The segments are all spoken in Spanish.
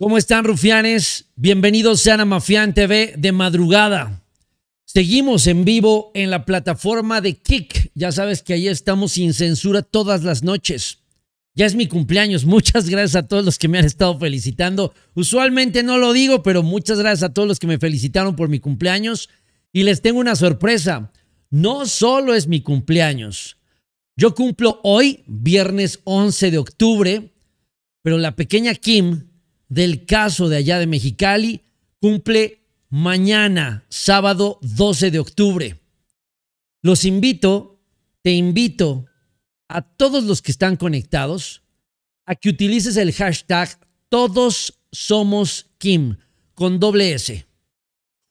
¿Cómo están, rufianes? Bienvenidos sean a Mafián TV de madrugada. Seguimos en vivo en la plataforma de Kick. Ya sabes que ahí estamos sin censura todas las noches. Ya es mi cumpleaños. Muchas gracias a todos los que me han estado felicitando. Usualmente no lo digo, pero muchas gracias a todos los que me felicitaron por mi cumpleaños. Y les tengo una sorpresa. No solo es mi cumpleaños. Yo cumplo hoy, viernes 11 de octubre, pero la pequeña Kim del caso de allá de Mexicali cumple mañana, sábado 12 de octubre. Los invito, te invito a todos los que están conectados a que utilices el hashtag todos somos Kim con doble S.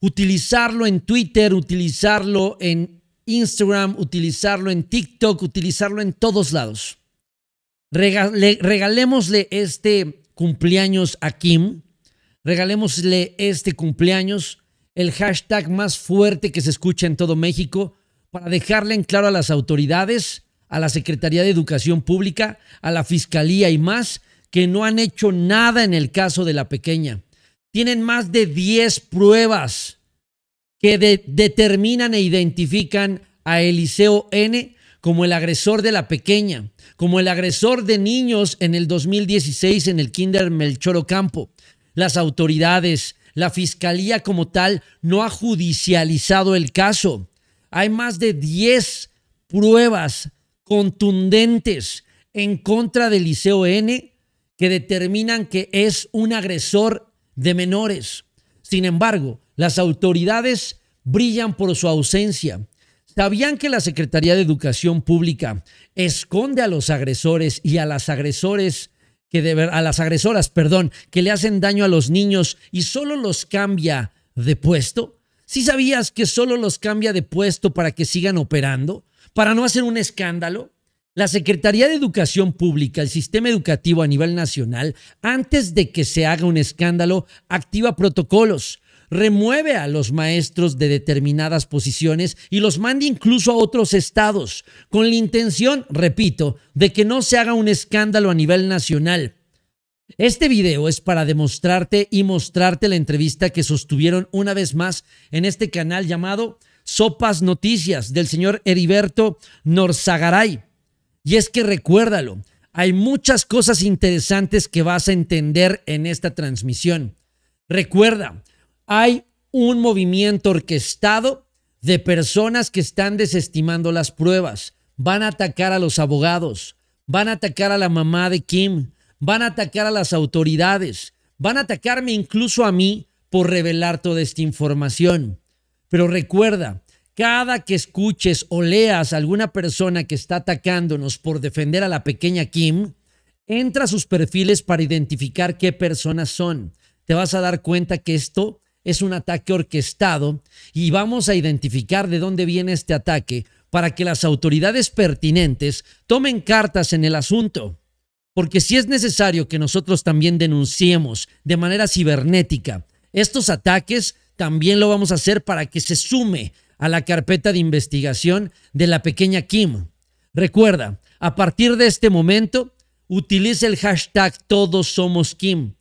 Utilizarlo en Twitter, utilizarlo en Instagram, utilizarlo en TikTok, utilizarlo en todos lados. regalémosle este cumpleaños a Kim. Regalémosle este cumpleaños, el hashtag más fuerte que se escucha en todo México, para dejarle en claro a las autoridades, a la Secretaría de Educación Pública, a la Fiscalía y más, que no han hecho nada en el caso de la pequeña. Tienen más de 10 pruebas que determinan e identifican a Eliseo N como el agresor de la pequeña, como el agresor de niños en el 2016 en el Kinder Melchor Campo, Las autoridades, la fiscalía como tal, no ha judicializado el caso. Hay más de 10 pruebas contundentes en contra del Liceo N que determinan que es un agresor de menores. Sin embargo, las autoridades brillan por su ausencia. ¿Sabían que la Secretaría de Educación Pública esconde a los agresores y a las agresores que a las agresoras, perdón, que le hacen daño a los niños y solo los cambia de puesto? ¿Sí sabías que solo los cambia de puesto para que sigan operando? ¿Para no hacer un escándalo? La Secretaría de Educación Pública, el sistema educativo a nivel nacional, antes de que se haga un escándalo, activa protocolos remueve a los maestros de determinadas posiciones y los mande incluso a otros estados, con la intención, repito, de que no se haga un escándalo a nivel nacional. Este video es para demostrarte y mostrarte la entrevista que sostuvieron una vez más en este canal llamado Sopas Noticias del señor Heriberto Norzagaray. Y es que recuérdalo, hay muchas cosas interesantes que vas a entender en esta transmisión. Recuerda, hay un movimiento orquestado de personas que están desestimando las pruebas. Van a atacar a los abogados, van a atacar a la mamá de Kim, van a atacar a las autoridades, van a atacarme incluso a mí por revelar toda esta información. Pero recuerda, cada que escuches o leas a alguna persona que está atacándonos por defender a la pequeña Kim, entra a sus perfiles para identificar qué personas son. Te vas a dar cuenta que esto es un ataque orquestado y vamos a identificar de dónde viene este ataque para que las autoridades pertinentes tomen cartas en el asunto. Porque si es necesario que nosotros también denunciemos de manera cibernética estos ataques, también lo vamos a hacer para que se sume a la carpeta de investigación de la pequeña Kim. Recuerda, a partir de este momento, utilice el hashtag Todos Somos Kim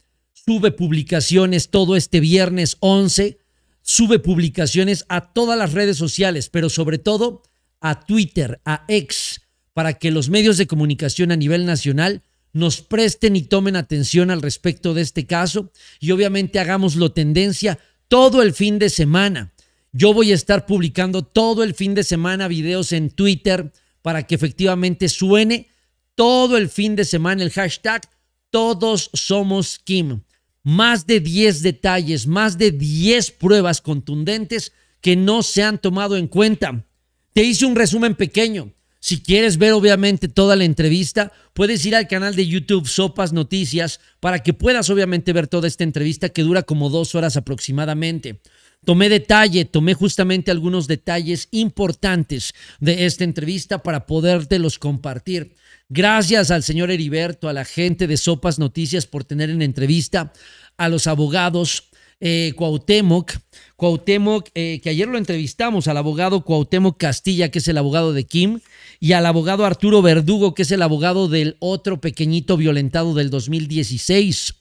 sube publicaciones todo este viernes 11, sube publicaciones a todas las redes sociales, pero sobre todo a Twitter, a X, para que los medios de comunicación a nivel nacional nos presten y tomen atención al respecto de este caso y obviamente hagámoslo tendencia todo el fin de semana. Yo voy a estar publicando todo el fin de semana videos en Twitter para que efectivamente suene todo el fin de semana el hashtag todos somos Kim más de 10 detalles, más de 10 pruebas contundentes que no se han tomado en cuenta. Te hice un resumen pequeño. Si quieres ver obviamente toda la entrevista, puedes ir al canal de YouTube Sopas Noticias para que puedas obviamente ver toda esta entrevista que dura como dos horas aproximadamente. Tomé detalle, tomé justamente algunos detalles importantes de esta entrevista para podértelos compartir. Gracias al señor Heriberto, a la gente de Sopas Noticias por tener en entrevista a los abogados eh, Cuauhtémoc, Cuauhtémoc eh, que ayer lo entrevistamos al abogado Cuauhtémoc Castilla, que es el abogado de Kim, y al abogado Arturo Verdugo, que es el abogado del otro pequeñito violentado del 2016.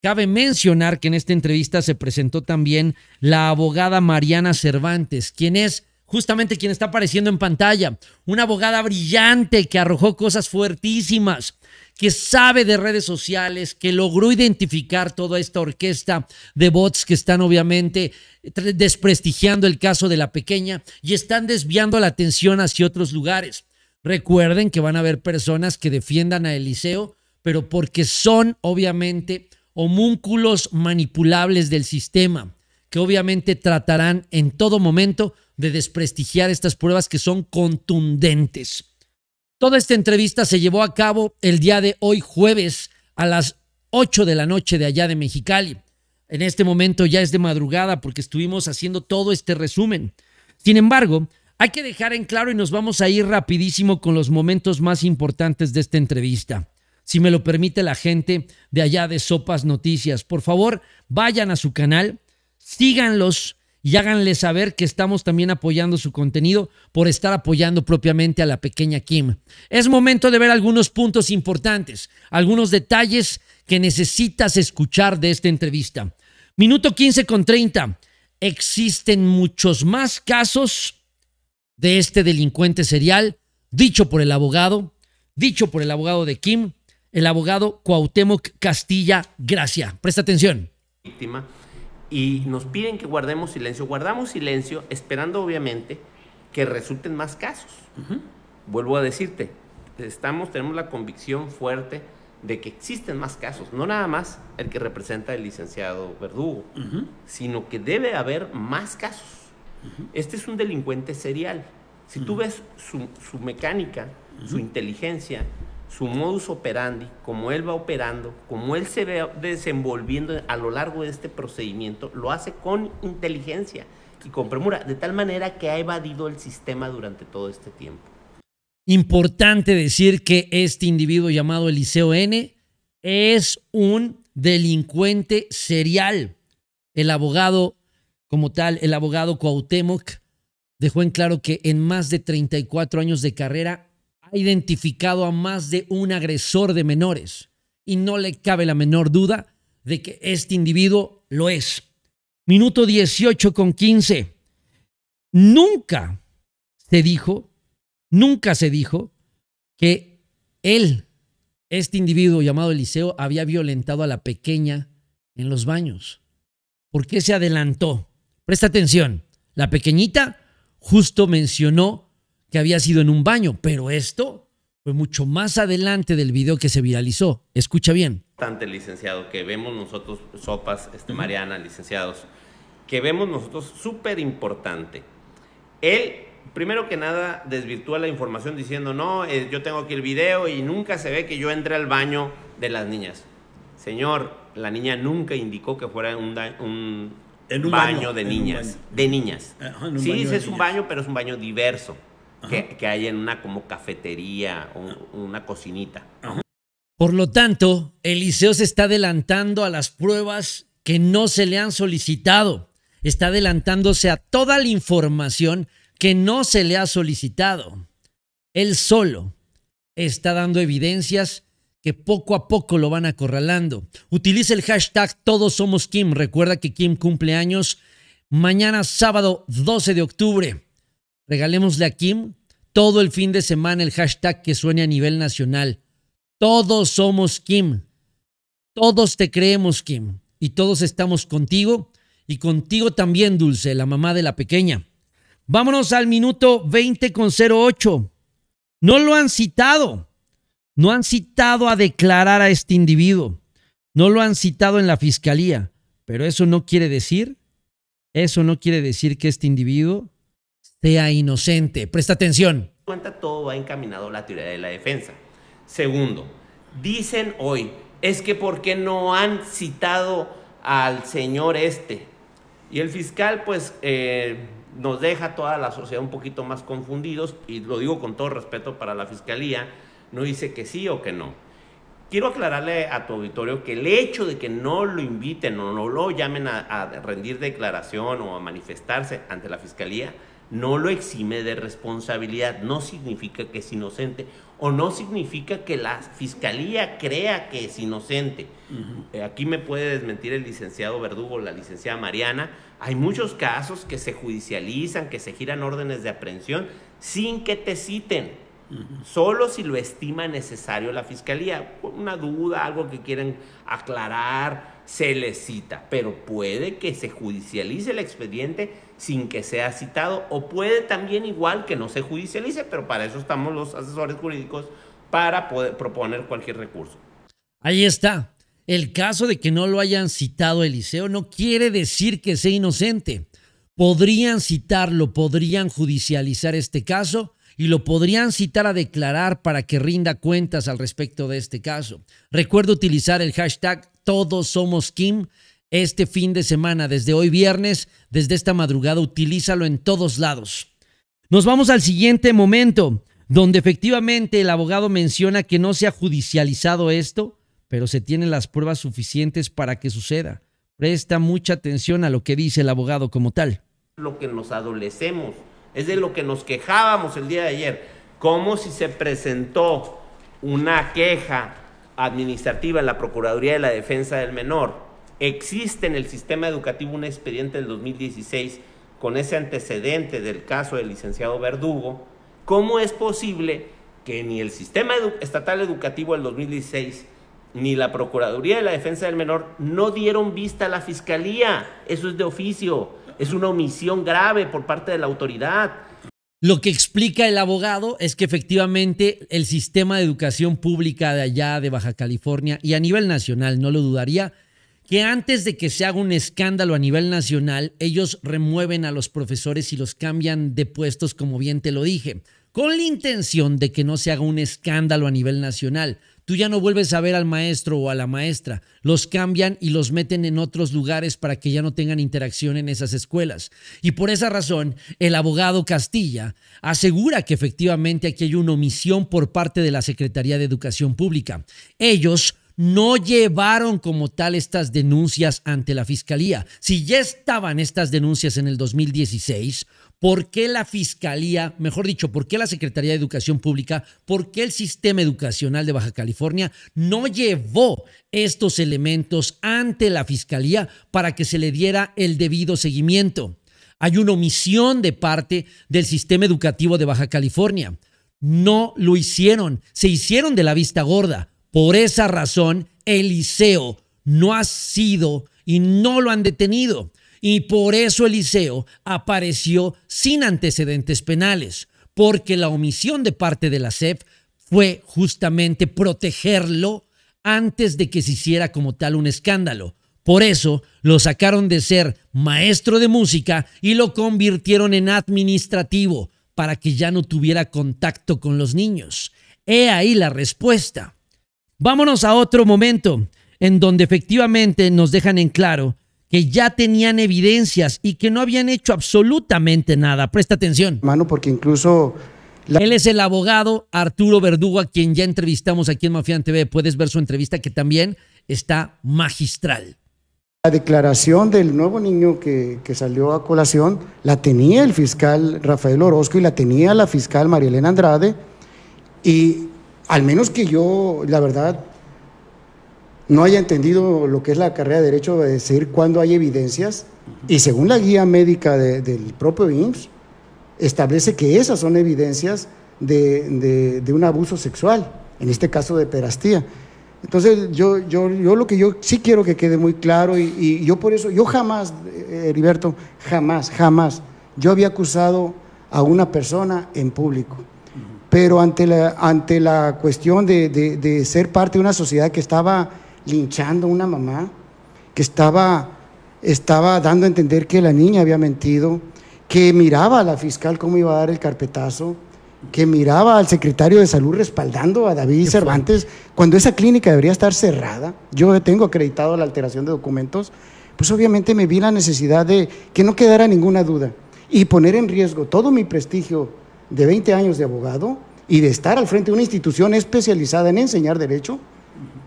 Cabe mencionar que en esta entrevista se presentó también la abogada Mariana Cervantes, quien es justamente quien está apareciendo en pantalla, una abogada brillante que arrojó cosas fuertísimas, que sabe de redes sociales, que logró identificar toda esta orquesta de bots que están obviamente desprestigiando el caso de la pequeña y están desviando la atención hacia otros lugares. Recuerden que van a haber personas que defiendan a Eliseo, pero porque son obviamente homúnculos manipulables del sistema, que obviamente tratarán en todo momento de desprestigiar estas pruebas que son contundentes. Toda esta entrevista se llevó a cabo el día de hoy jueves a las 8 de la noche de allá de Mexicali. En este momento ya es de madrugada porque estuvimos haciendo todo este resumen. Sin embargo, hay que dejar en claro y nos vamos a ir rapidísimo con los momentos más importantes de esta entrevista si me lo permite la gente de allá de Sopas Noticias. Por favor, vayan a su canal, síganlos y háganle saber que estamos también apoyando su contenido por estar apoyando propiamente a la pequeña Kim. Es momento de ver algunos puntos importantes, algunos detalles que necesitas escuchar de esta entrevista. Minuto 15 con 30. Existen muchos más casos de este delincuente serial, dicho por el abogado, dicho por el abogado de Kim, el abogado Cuauhtémoc Castilla Gracia. Presta atención. Víctima y nos piden que guardemos silencio. Guardamos silencio esperando obviamente que resulten más casos. Vuelvo a decirte, estamos tenemos la convicción fuerte de que existen más casos, no nada más el que representa el licenciado Verdugo, sino que debe haber más casos. Este es un delincuente serial. Si tú ves su mecánica, su inteligencia, su modus operandi, como él va operando, como él se ve desenvolviendo a lo largo de este procedimiento, lo hace con inteligencia y con premura, de tal manera que ha evadido el sistema durante todo este tiempo. Importante decir que este individuo llamado Eliseo N es un delincuente serial. El abogado, como tal, el abogado Cuauhtémoc dejó en claro que en más de 34 años de carrera ha identificado a más de un agresor de menores y no le cabe la menor duda de que este individuo lo es. Minuto 18 con 15. Nunca se dijo, nunca se dijo que él, este individuo llamado Eliseo, había violentado a la pequeña en los baños. ¿Por qué se adelantó? Presta atención. La pequeñita justo mencionó que había sido en un baño, pero esto fue mucho más adelante del video que se viralizó. Escucha bien. Bastante, licenciado, que vemos nosotros, Sopas, este, Mariana, licenciados, que vemos nosotros súper importante. Él, primero que nada, desvirtúa la información diciendo, no, eh, yo tengo aquí el video y nunca se ve que yo entre al baño de las niñas. Señor, la niña nunca indicó que fuera un, baño, de niñas. De niñas. sí, es un baño, pero es un baño diverso que, hay en una como cafetería o una cocinita. Por lo tanto, Eliseo se está adelantando a las pruebas que no se le han solicitado. Está adelantándose a toda la información que no se le ha solicitado. Él solo está dando evidencias que poco a poco lo van acorralando. Utiliza el hashtag Todos Somos Kim. Recuerda que Kim cumple años mañana sábado 12 de octubre regalémosle a Kim todo el fin de semana el hashtag que suene a nivel nacional. Todos somos Kim. Todos te creemos, Kim. Y todos estamos contigo. Y contigo también, Dulce, la mamá de la pequeña. Vámonos al minuto 20.08. No lo han citado. No han citado a declarar a este individuo. No lo han citado en la fiscalía. Pero eso no quiere decir, eso no quiere decir que este individuo sea inocente. Presta atención. Cuenta todo va encaminado la teoría de la defensa. Segundo, dicen hoy, es que ¿por qué no han citado al señor este? Y el fiscal pues eh, nos deja a toda la sociedad un poquito más confundidos y lo digo con todo respeto para la fiscalía, no dice que sí o que no. Quiero aclararle a tu auditorio que el hecho de que no lo inviten o no lo llamen a rendir declaración o a manifestarse ante la fiscalía no lo exime de responsabilidad. No significa que es inocente o no significa que la fiscalía crea que es inocente. Aquí me puede desmentir el licenciado Verdugo, la licenciada Mariana. Hay muchos casos que se judicializan, que se giran órdenes de aprehensión sin que te citen. Solo si lo estima necesario la fiscalía, una duda, algo que quieran aclarar, se les cita, pero puede que se judicialice el expediente sin que sea citado o puede también igual que no se judicialice, pero para eso estamos los asesores jurídicos para poder proponer cualquier recurso. Ahí está. El caso de que no lo hayan citado Eliseo no quiere decir que sea inocente. Podrían citarlo, podrían judicializar este caso y lo podrían citar a declarar para que rinda cuentas al respecto de este caso. Recuerda utilizar el hashtag Todos Somos Kim este fin de semana, desde hoy viernes, desde esta madrugada, utilízalo en todos lados. Nos vamos al siguiente momento, donde efectivamente el abogado menciona que no se ha judicializado esto, pero se tienen las pruebas suficientes para que suceda. Presta mucha atención a lo que dice el abogado como tal. Lo que nos adolecemos es de lo que nos quejábamos el día de ayer. Como si se presentó una queja administrativa en la Procuraduría de la Defensa del Menor, existe en el sistema educativo un expediente del 2016 con ese antecedente del caso del licenciado Verdugo, ¿cómo es posible que ni el sistema estatal educativo del 2016 ni la Procuraduría de la Defensa del Menor no dieron vista a la Fiscalía? Eso es de oficio es una omisión grave por parte de la autoridad. Lo que explica el abogado es que efectivamente el sistema de educación pública de allá de Baja California y a nivel nacional, no lo dudaría, que antes de que se haga un escándalo a nivel nacional, ellos remueven a los profesores y los cambian de puestos, como bien te lo dije, con la intención de que no se haga un escándalo a nivel nacional. Tú ya no vuelves a ver al maestro o a la maestra. Los cambian y los meten en otros lugares para que ya no tengan interacción en esas escuelas. Y por esa razón, el abogado Castilla asegura que efectivamente aquí hay una omisión por parte de la Secretaría de Educación Pública. Ellos no llevaron como tal estas denuncias ante la fiscalía. Si ya estaban estas denuncias en el 2016, ¿por qué la fiscalía, mejor dicho, por qué la Secretaría de Educación Pública, por qué el sistema educacional de Baja California no llevó estos elementos ante la fiscalía para que se le diera el debido seguimiento? Hay una omisión de parte del sistema educativo de Baja California. No lo hicieron, se hicieron de la vista gorda. Por esa razón, Eliseo no ha sido y no lo han detenido. Y por eso Eliseo apareció sin antecedentes penales, porque la omisión de parte de la SEP fue justamente protegerlo antes de que se hiciera como tal un escándalo. Por eso lo sacaron de ser maestro de música y lo convirtieron en administrativo para que ya no tuviera contacto con los niños. He ahí la respuesta. Vámonos a otro momento en donde efectivamente nos dejan en claro que ya tenían evidencias y que no habían hecho absolutamente nada. Presta atención. Mano, porque incluso... Él es el abogado Arturo Verdugo, a quien ya entrevistamos aquí en Mafián TV. Puedes ver su entrevista que también está magistral. La declaración del nuevo niño que, salió a colación la tenía el fiscal Rafael Orozco y la tenía la fiscal María Elena Andrade y al menos que yo, la verdad, no haya entendido lo que es la carrera de derecho de decir cuándo hay evidencias, y según la guía médica del propio IMSS, establece que esas son evidencias de, un abuso sexual, en este caso de perastía. Entonces, yo, yo, yo lo que yo sí quiero que quede muy claro, y, y yo por eso, yo jamás, eh, Heriberto, jamás, jamás, yo había acusado a una persona en público pero ante la, ante la cuestión de, ser parte de una sociedad que estaba linchando a una mamá, que estaba, estaba dando a entender que la niña había mentido, que miraba a la fiscal cómo iba a dar el carpetazo, que miraba al secretario de salud respaldando a David Cervantes, cuando esa clínica debería estar cerrada, yo tengo acreditado la alteración de documentos, pues obviamente me vi la necesidad de que no quedara ninguna duda y poner en riesgo todo mi prestigio de 20 años de abogado y de estar al frente de una institución especializada en enseñar derecho.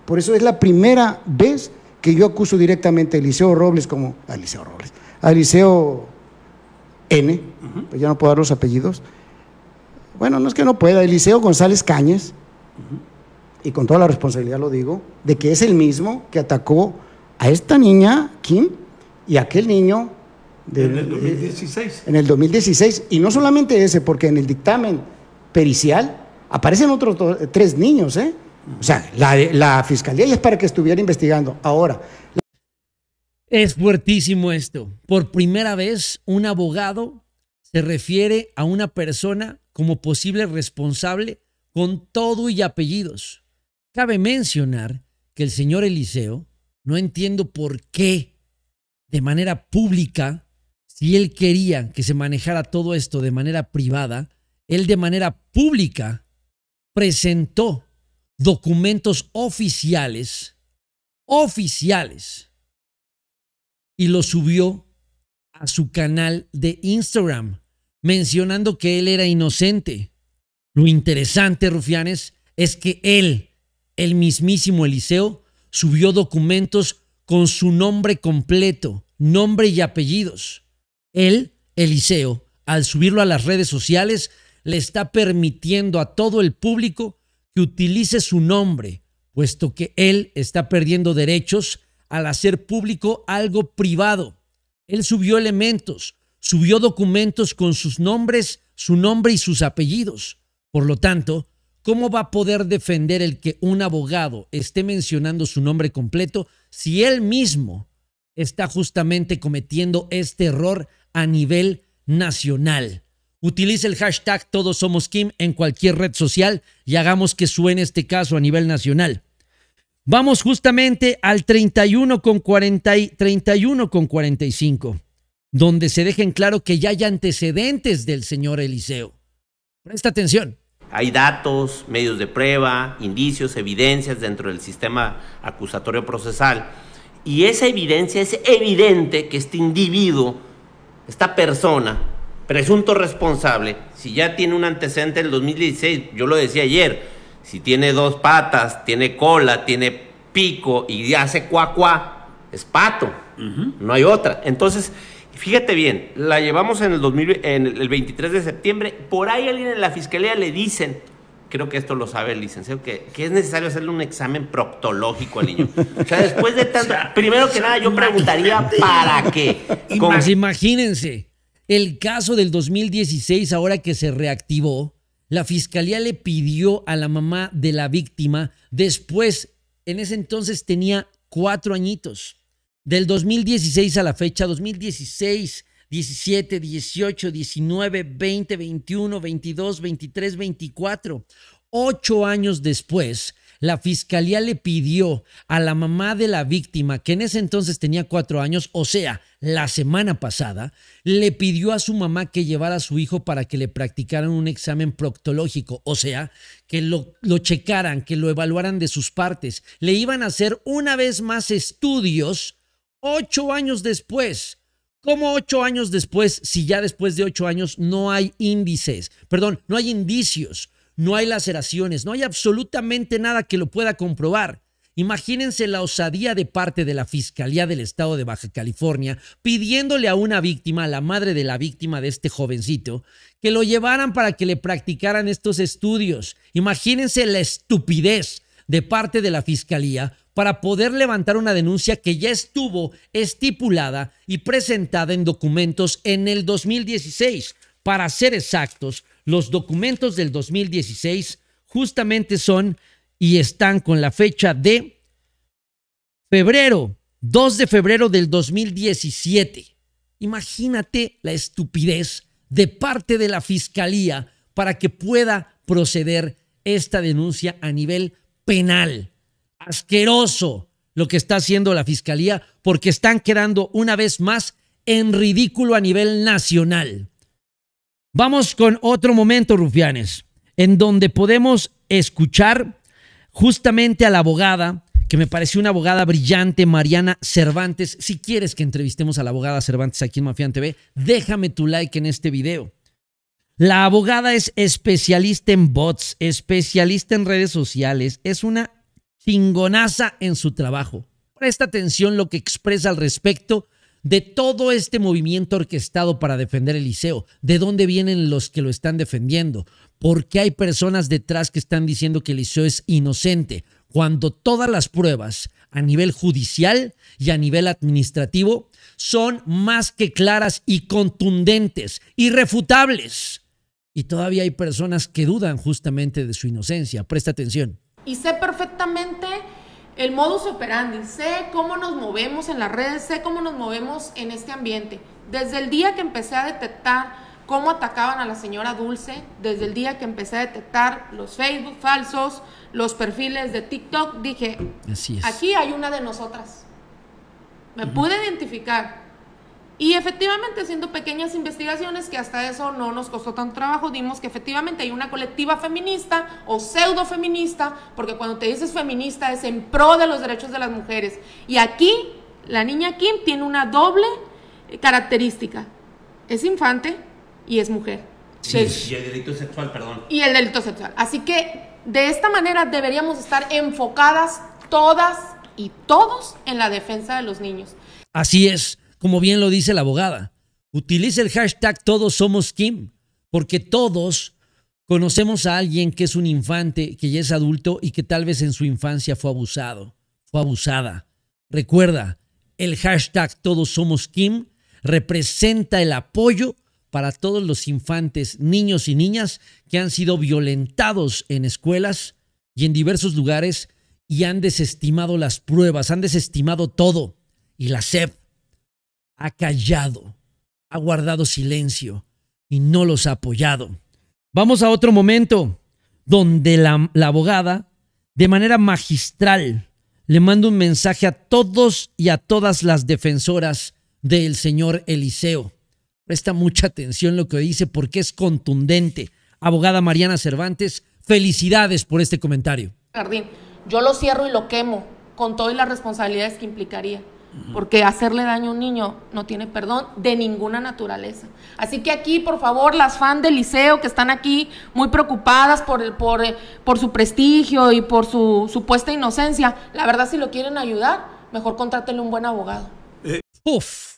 Por eso es la primera vez que yo acuso directamente a Eliseo Robles como a Eliseo Robles, a Eliseo N, pues ya no puedo dar los apellidos. Bueno, no es que no pueda, Eliseo González Cáñez, y con toda la responsabilidad lo digo, de que es el mismo que atacó a esta niña, Kim, y a aquel niño, en el 2016. En el 2016. Y no solamente ese, porque en el dictamen pericial aparecen otros tres niños, ¿eh? O sea, la, fiscalía ya es para que estuviera investigando. Ahora. Es fuertísimo esto. Por primera vez, un abogado se refiere a una persona como posible responsable con todo y apellidos. Cabe mencionar que el señor Eliseo, no entiendo por qué de manera pública si él quería que se manejara todo esto de manera privada, él de manera pública presentó documentos oficiales, oficiales, y los subió a su canal de Instagram, mencionando que él era inocente. Lo interesante, Rufianes, es que él, el mismísimo Eliseo, subió documentos con su nombre completo, nombre y apellidos él, Eliseo, al subirlo a las redes sociales, le está permitiendo a todo el público que utilice su nombre, puesto que él está perdiendo derechos al hacer público algo privado. Él subió elementos, subió documentos con sus nombres, su nombre y sus apellidos. Por lo tanto, ¿cómo va a poder defender el que un abogado esté mencionando su nombre completo si él mismo está justamente cometiendo este error a nivel nacional. Utilice el hashtag Todos Somos Kim en cualquier red social y hagamos que suene este caso a nivel nacional. Vamos justamente al 31 con, 40 31 con 45, donde se dejen claro que ya hay antecedentes del señor Eliseo. Presta atención. Hay datos, medios de prueba, indicios, evidencias dentro del sistema acusatorio procesal. Y esa evidencia es evidente que este individuo esta persona, presunto responsable, si ya tiene un antecedente el 2016, yo lo decía ayer, si tiene dos patas, tiene cola, tiene pico y hace cuá, es pato, no hay otra. Entonces, fíjate bien, la llevamos en el, 2000, en el 23 de septiembre, por ahí alguien en la fiscalía le dicen, creo que esto lo sabe el licenciado, que, es necesario hacerle un examen proctológico al niño. o sea, después de tanto, primero que nada yo preguntaría para qué. Pues imagínense, el caso del 2016, ahora que se reactivó, la fiscalía le pidió a la mamá de la víctima, después, en ese entonces tenía cuatro añitos, del 2016 a la fecha, 2016 17, 18, 19, 20, 21, 22, 23, 24. Ocho años después, la fiscalía le pidió a la mamá de la víctima, que en ese entonces tenía cuatro años, o sea, la semana pasada, le pidió a su mamá que llevara a su hijo para que le practicaran un examen proctológico, o sea, que lo, checaran, que lo evaluaran de sus partes. Le iban a hacer una vez más estudios ocho años después. ¿Cómo ocho años después, si ya después de ocho años no hay índices, perdón, no hay indicios, no hay laceraciones, no hay absolutamente nada que lo pueda comprobar? Imagínense la osadía de parte de la Fiscalía del Estado de Baja California pidiéndole a una víctima, a la madre de la víctima de este jovencito, que lo llevaran para que le practicaran estos estudios. Imagínense la estupidez de parte de la Fiscalía para poder levantar una denuncia que ya estuvo estipulada y presentada en documentos en el 2016. Para ser exactos, los documentos del 2016 justamente son y están con la fecha de febrero, 2 de febrero del 2017. Imagínate la estupidez de parte de la fiscalía para que pueda proceder esta denuncia a nivel penal asqueroso lo que está haciendo la Fiscalía porque están quedando una vez más en ridículo a nivel nacional. Vamos con otro momento, rufianes, en donde podemos escuchar justamente a la abogada, que me pareció una abogada brillante, Mariana Cervantes. Si quieres que entrevistemos a la abogada Cervantes aquí en Mafián TV, déjame tu like en este video. La abogada es especialista en bots, especialista en redes sociales, es una chingonaza en su trabajo. Presta atención lo que expresa al respecto de todo este movimiento orquestado para defender el liceo, de dónde vienen los que lo están defendiendo, por qué hay personas detrás que están diciendo que el liceo es inocente, cuando todas las pruebas a nivel judicial y a nivel administrativo son más que claras y contundentes, irrefutables. Y todavía hay personas que dudan justamente de su inocencia. Presta atención. Y sé perfectamente el modus operandi, sé cómo nos movemos en las redes, sé cómo nos movemos en este ambiente. Desde el día que empecé a detectar cómo atacaban a la señora Dulce, desde el día que empecé a detectar los Facebook falsos, los perfiles de TikTok, dije, aquí hay una de nosotras. Me pude identificar y efectivamente, haciendo pequeñas investigaciones, que hasta eso no nos costó tanto trabajo, dimos que efectivamente hay una colectiva feminista o pseudo feminista, porque cuando te dices feminista es en pro de los derechos de las mujeres. Y aquí, la niña Kim tiene una doble característica. Es infante y es mujer. y el delito sexual, perdón. Y el delito sexual. Así que de esta manera deberíamos estar enfocadas todas y todos en la defensa de los niños. Así es como bien lo dice la abogada, utilice el hashtag todos somos Kim, porque todos conocemos a alguien que es un infante, que ya es adulto y que tal vez en su infancia fue abusado, fue abusada. Recuerda, el hashtag todos somos Kim representa el apoyo para todos los infantes, niños y niñas que han sido violentados en escuelas y en diversos lugares y han desestimado las pruebas, han desestimado todo. Y la SEP ha callado, ha guardado silencio y no los ha apoyado. Vamos a otro momento donde la, abogada, de manera magistral, le manda un mensaje a todos y a todas las defensoras del señor Eliseo. Presta mucha atención lo que dice porque es contundente. Abogada Mariana Cervantes, felicidades por este comentario. Jardín, yo lo cierro y lo quemo con todas las responsabilidades que implicaría. Porque hacerle daño a un niño no tiene perdón de ninguna naturaleza. Así que aquí, por favor, las fans del liceo que están aquí muy preocupadas por, eh, por su prestigio y por su supuesta inocencia, la verdad, si lo quieren ayudar, mejor contrátenle un buen abogado. Eh, uf.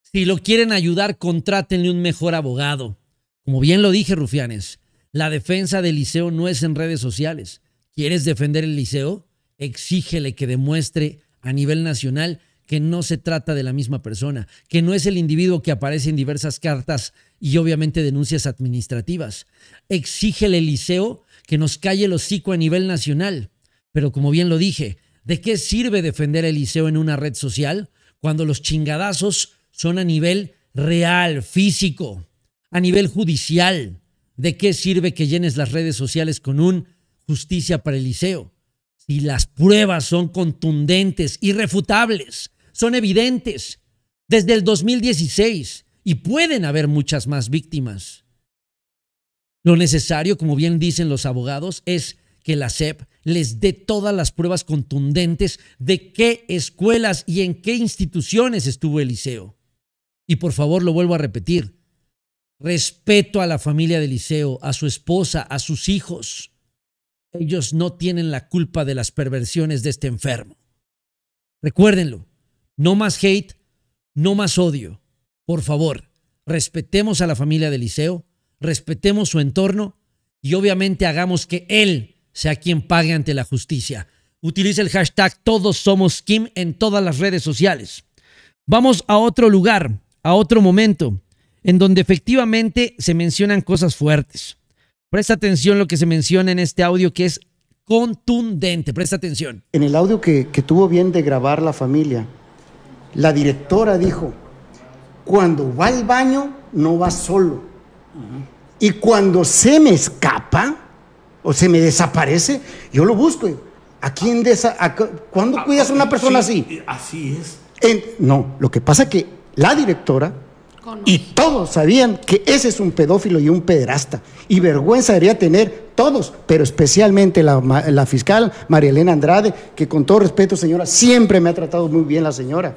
Si lo quieren ayudar, contrátenle un mejor abogado. Como bien lo dije, Rufianes, la defensa del liceo no es en redes sociales. ¿Quieres defender el liceo? Exígele que demuestre a nivel nacional que no se trata de la misma persona, que no es el individuo que aparece en diversas cartas y obviamente denuncias administrativas. Exige el Eliseo que nos calle el hocico a nivel nacional. Pero como bien lo dije, ¿de qué sirve defender el Eliseo en una red social cuando los chingadazos son a nivel real, físico, a nivel judicial? ¿De qué sirve que llenes las redes sociales con un justicia para el Eliseo? Y las pruebas son contundentes, irrefutables, son evidentes desde el 2016 y pueden haber muchas más víctimas. Lo necesario, como bien dicen los abogados, es que la SEP les dé todas las pruebas contundentes de qué escuelas y en qué instituciones estuvo Eliseo. Y por favor, lo vuelvo a repetir. Respeto a la familia de Eliseo, a su esposa, a sus hijos ellos no tienen la culpa de las perversiones de este enfermo. Recuérdenlo, no más hate, no más odio. Por favor, respetemos a la familia de Eliseo, respetemos su entorno y obviamente hagamos que él sea quien pague ante la justicia. Utilice el hashtag Todos Somos Kim en todas las redes sociales. Vamos a otro lugar, a otro momento, en donde efectivamente se mencionan cosas fuertes. Presta atención lo que se menciona en este audio que es contundente. Presta atención. En el audio que, tuvo bien de grabar la familia, la directora dijo, cuando va al baño no va solo. Y cuando se me escapa o se me desaparece, yo lo busco. ¿A quién ¿Cuándo ah, cuidas a una persona así? Así es. no, lo que pasa es que la directora y todos sabían que ese es un pedófilo y un pederasta. Y vergüenza debería tener todos, pero especialmente la, fiscal María Elena Andrade, que con todo respeto, señora, siempre me ha tratado muy bien la señora.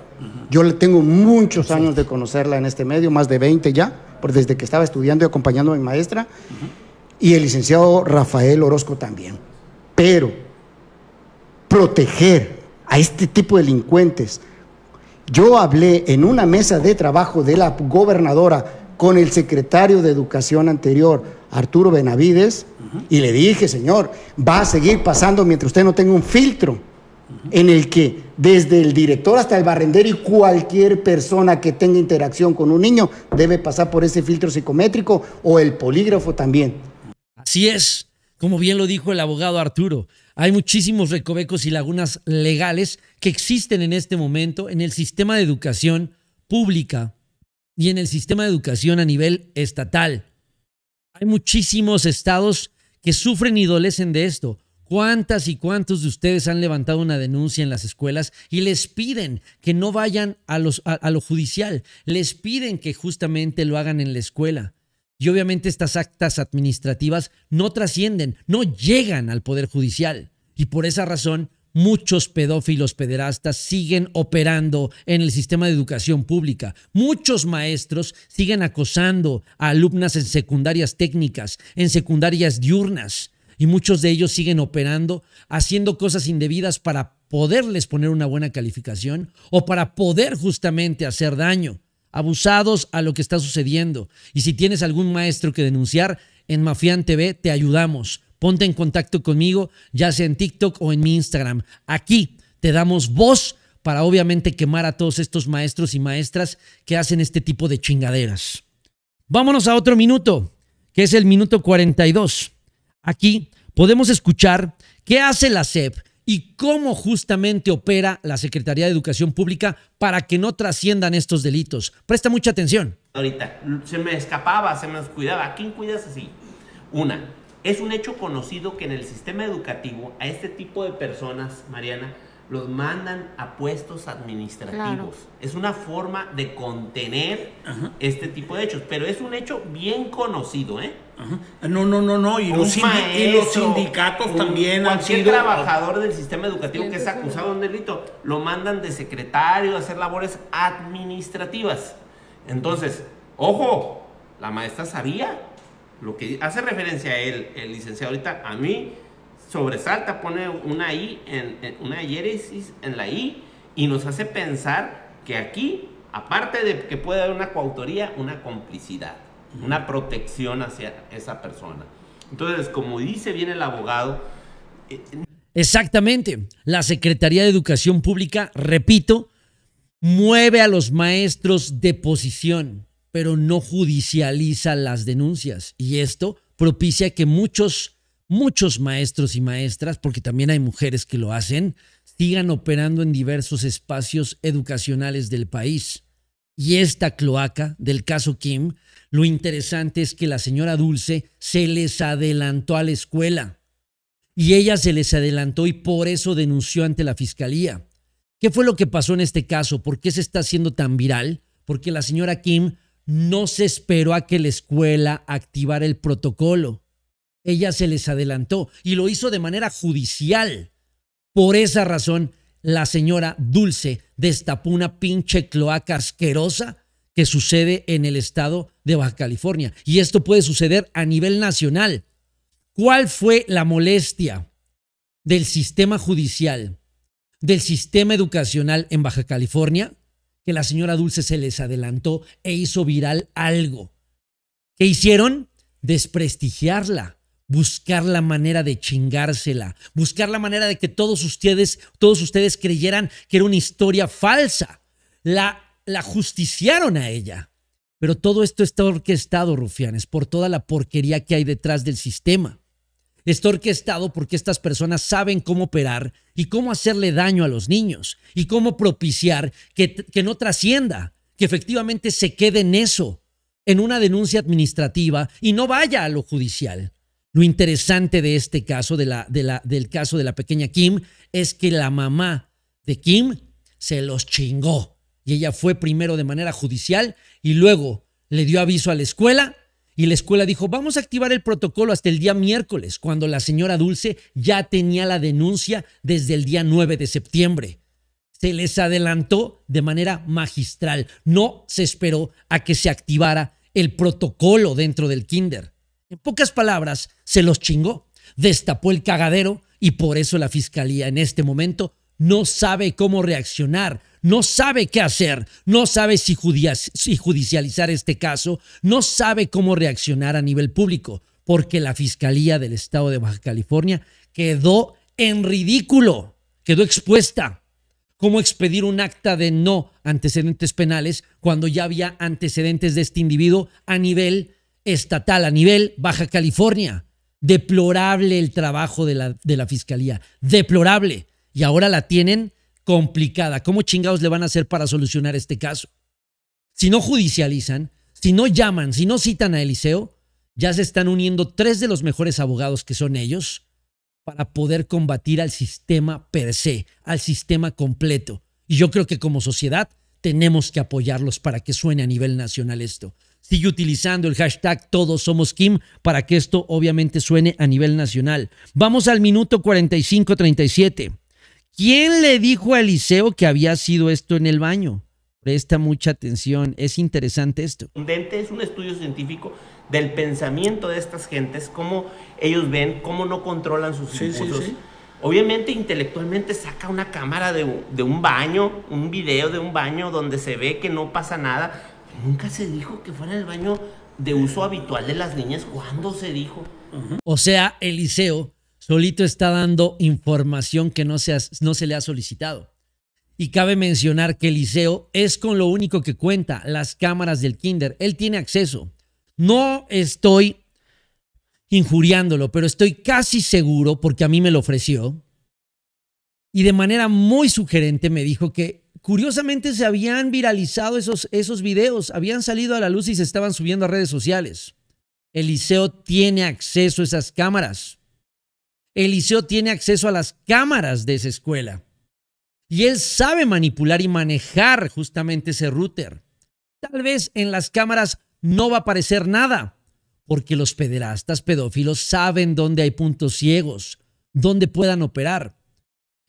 Yo le tengo muchos años de conocerla en este medio, más de 20 ya, desde que estaba estudiando y acompañando a mi maestra, y el licenciado Rafael Orozco también. Pero proteger a este tipo de delincuentes, yo hablé en una mesa de trabajo de la gobernadora con el secretario de Educación anterior, Arturo Benavides, y le dije, señor, va a seguir pasando mientras usted no tenga un filtro en el que desde el director hasta el barrendero y cualquier persona que tenga interacción con un niño debe pasar por ese filtro psicométrico o el polígrafo también. Así es, como bien lo dijo el abogado Arturo, hay muchísimos recovecos y lagunas legales que existen en este momento en el sistema de educación pública y en el sistema de educación a nivel estatal. Hay muchísimos estados que sufren y dolecen de esto. ¿Cuántas y cuántos de ustedes han levantado una denuncia en las escuelas y les piden que no vayan a, los, a lo judicial? Les piden que justamente lo hagan en la escuela. Y obviamente estas actas administrativas no trascienden, no llegan al Poder Judicial. Y por esa razón Muchos pedófilos pederastas siguen operando en el sistema de educación pública. Muchos maestros siguen acosando a alumnas en secundarias técnicas, en secundarias diurnas. Y muchos de ellos siguen operando, haciendo cosas indebidas para poderles poner una buena calificación o para poder justamente hacer daño. Abusados a lo que está sucediendo. Y si tienes algún maestro que denunciar, en Mafián TV te ayudamos ponte en contacto conmigo, ya sea en TikTok o en mi Instagram. Aquí te damos voz para obviamente quemar a todos estos maestros y maestras que hacen este tipo de chingaderas. Vámonos a otro minuto, que es el minuto 42. Aquí podemos escuchar qué hace la SEP y cómo justamente opera la Secretaría de Educación Pública para que no trasciendan estos delitos. Presta mucha atención. Ahorita se me escapaba, se me descuidaba. quién cuidas así? Una, es un hecho conocido que en el sistema educativo a este tipo de personas, Mariana, los mandan a puestos administrativos. Es una forma de contener este tipo de hechos, pero es un hecho bien conocido, ¿eh? Ah, no, no, no, no. Y, los, sindicatos también han sido. Cualquier trabajador del sistema educativo que es acusado de un delito lo mandan de secretario a hacer labores administrativas. Entonces, ojo, la maestra sabía lo que hace referencia a él, el licenciado ahorita, a mí sobresalta, pone una I, en, una hieresis en la I y nos hace pensar que aquí, aparte de que puede haber una coautoría, una complicidad, una protección hacia esa persona. Entonces, como dice bien el abogado... Eh, Exactamente. La Secretaría de Educación Pública, repito, mueve a los maestros de posición pero no judicializa las denuncias. Y esto propicia que muchos, muchos maestros y maestras, porque también hay mujeres que lo hacen, sigan operando en diversos espacios educacionales del país. Y esta cloaca del caso Kim, lo interesante es que la señora Dulce se les adelantó a la escuela. Y ella se les adelantó y por eso denunció ante la fiscalía. ¿Qué fue lo que pasó en este caso? ¿Por qué se está haciendo tan viral? Porque la señora Kim no se esperó a que la escuela activara el protocolo. Ella se les adelantó y lo hizo de manera judicial. Por esa razón, la señora Dulce destapó una pinche cloaca asquerosa que sucede en el estado de Baja California. Y esto puede suceder a nivel nacional. ¿Cuál fue la molestia del sistema judicial, del sistema educacional en Baja California? que la señora Dulce se les adelantó e hizo viral algo. ¿Qué hicieron? Desprestigiarla, buscar la manera de chingársela, buscar la manera de que todos ustedes, todos ustedes creyeran que era una historia falsa. La, la justiciaron a ella. Pero todo esto está orquestado, rufianes, por toda la porquería que hay detrás del sistema. Está orquestado porque estas personas saben cómo operar y cómo hacerle daño a los niños y cómo propiciar que, no trascienda, que efectivamente se quede en eso, en una denuncia administrativa y no vaya a lo judicial. Lo interesante de este caso, de la, de la, del caso de la pequeña Kim, es que la mamá de Kim se los chingó. Y ella fue primero de manera judicial y luego le dio aviso a la escuela y la escuela dijo, vamos a activar el protocolo hasta el día miércoles, cuando la señora Dulce ya tenía la denuncia desde el día 9 de septiembre. Se les adelantó de manera magistral. No se esperó a que se activara el protocolo dentro del kinder. En pocas palabras, se los chingó, destapó el cagadero y por eso la fiscalía en este momento no sabe cómo reaccionar no sabe qué hacer, no sabe si, judicializar este caso, no sabe cómo reaccionar a nivel público, porque la Fiscalía del Estado de Baja California quedó en ridículo, quedó expuesta. ¿Cómo expedir un acta de no antecedentes penales cuando ya había antecedentes de este individuo a nivel estatal, a nivel Baja California? Deplorable el trabajo de la, de la fiscalía, deplorable. Y ahora la tienen complicada. ¿Cómo chingados le van a hacer para solucionar este caso? Si no judicializan, si no llaman, si no citan a Eliseo, ya se están uniendo tres de los mejores abogados que son ellos para poder combatir al sistema per se, al sistema completo. Y yo creo que como sociedad tenemos que apoyarlos para que suene a nivel nacional esto. Sigue utilizando el hashtag Todos Somos Kim para que esto obviamente suene a nivel nacional. Vamos al minuto 4537. ¿Quién le dijo a Eliseo que había sido esto en el baño? Presta mucha atención, es interesante esto. Es un estudio científico del pensamiento de estas gentes, cómo ellos ven, cómo no controlan sus impulsos. Obviamente intelectualmente saca una cámara de, un baño, un video de un baño donde se ve que no pasa nada. Nunca se dijo que fuera el baño de uso habitual de las niñas. ¿Cuándo se dijo? O sea, Eliseo solito está dando información que no se, le ha solicitado. Y cabe mencionar que Eliseo es con lo único que cuenta, las cámaras del Kinder. Él tiene acceso. No estoy injuriándolo, pero estoy casi seguro, porque a mí me lo ofreció, y de manera muy sugerente me dijo que curiosamente se habían viralizado esos, esos videos, habían salido a la luz y se estaban subiendo a redes sociales. Eliseo tiene acceso a esas cámaras. Eliseo tiene acceso a las cámaras de esa escuela. Y él sabe manipular y manejar justamente ese router. Tal vez en las cámaras no va a aparecer nada, porque los pederastas pedófilos saben dónde hay puntos ciegos, dónde puedan operar.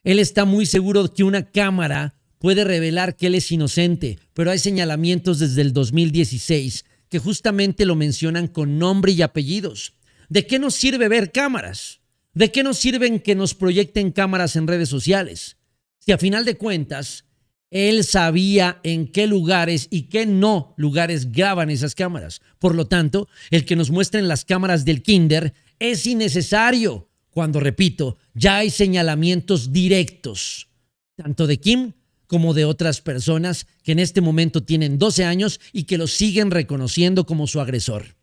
Él está muy seguro de que una cámara puede revelar que él es inocente, pero hay señalamientos desde el 2016 que justamente lo mencionan con nombre y apellidos. ¿De qué nos sirve ver cámaras? ¿De qué nos sirven que nos proyecten cámaras en redes sociales? Si a final de cuentas, él sabía en qué lugares y qué no lugares graban esas cámaras. Por lo tanto, el que nos muestren las cámaras del Kinder es innecesario cuando, repito, ya hay señalamientos directos, tanto de Kim como de otras personas que en este momento tienen 12 años y que lo siguen reconociendo como su agresor.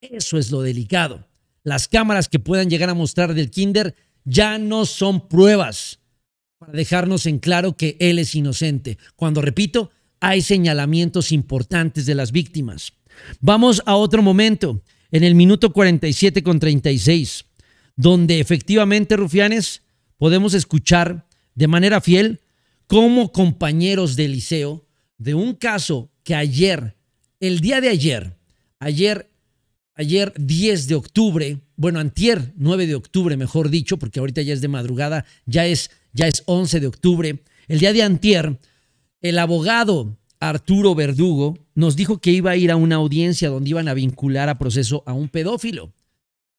Eso es lo delicado. Las cámaras que puedan llegar a mostrar del Kinder ya no son pruebas para dejarnos en claro que él es inocente. Cuando, repito, hay señalamientos importantes de las víctimas. Vamos a otro momento, en el minuto 47 con 36, donde efectivamente, rufianes, podemos escuchar de manera fiel como compañeros de liceo de un caso que ayer, el día de ayer, ayer ayer 10 de octubre, bueno, antier 9 de octubre, mejor dicho, porque ahorita ya es de madrugada, ya es, ya es 11 de octubre, el día de antier, el abogado Arturo Verdugo nos dijo que iba a ir a una audiencia donde iban a vincular a proceso a un pedófilo.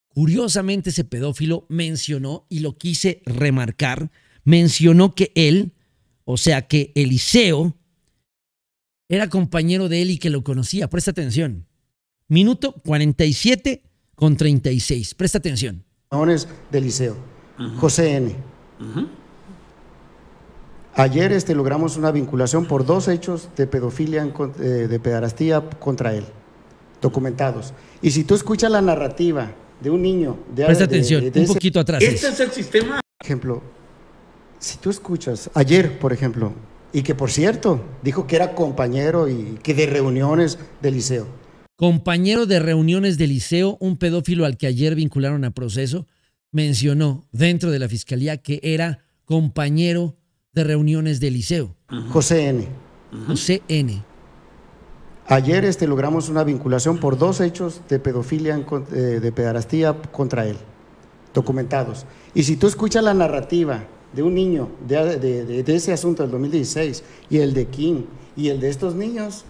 Curiosamente, ese pedófilo mencionó, y lo quise remarcar, mencionó que él, o sea, que Eliseo, era compañero de él y que lo conocía. Presta atención minuto 47 con 36. Presta atención. del Liceo, José N. Ayer este, logramos una vinculación por dos hechos de pedofilia, eh, de, pedarastía contra él, documentados. Y si tú escuchas la narrativa de un niño... De, Presta atención, un poquito atrás. Este es el sistema... Ejemplo, si tú escuchas, ayer, por ejemplo, y que por cierto, dijo que era compañero y que de reuniones del liceo compañero de reuniones de liceo, un pedófilo al que ayer vincularon a proceso, mencionó dentro de la fiscalía que era compañero de reuniones de liceo. José N. José N. Ayer este, logramos una vinculación por dos hechos de pedofilia, eh, de pedarastía contra él, documentados. Y si tú escuchas la narrativa de un niño de, de, ese asunto del 2016 y el de Kim y el de estos niños,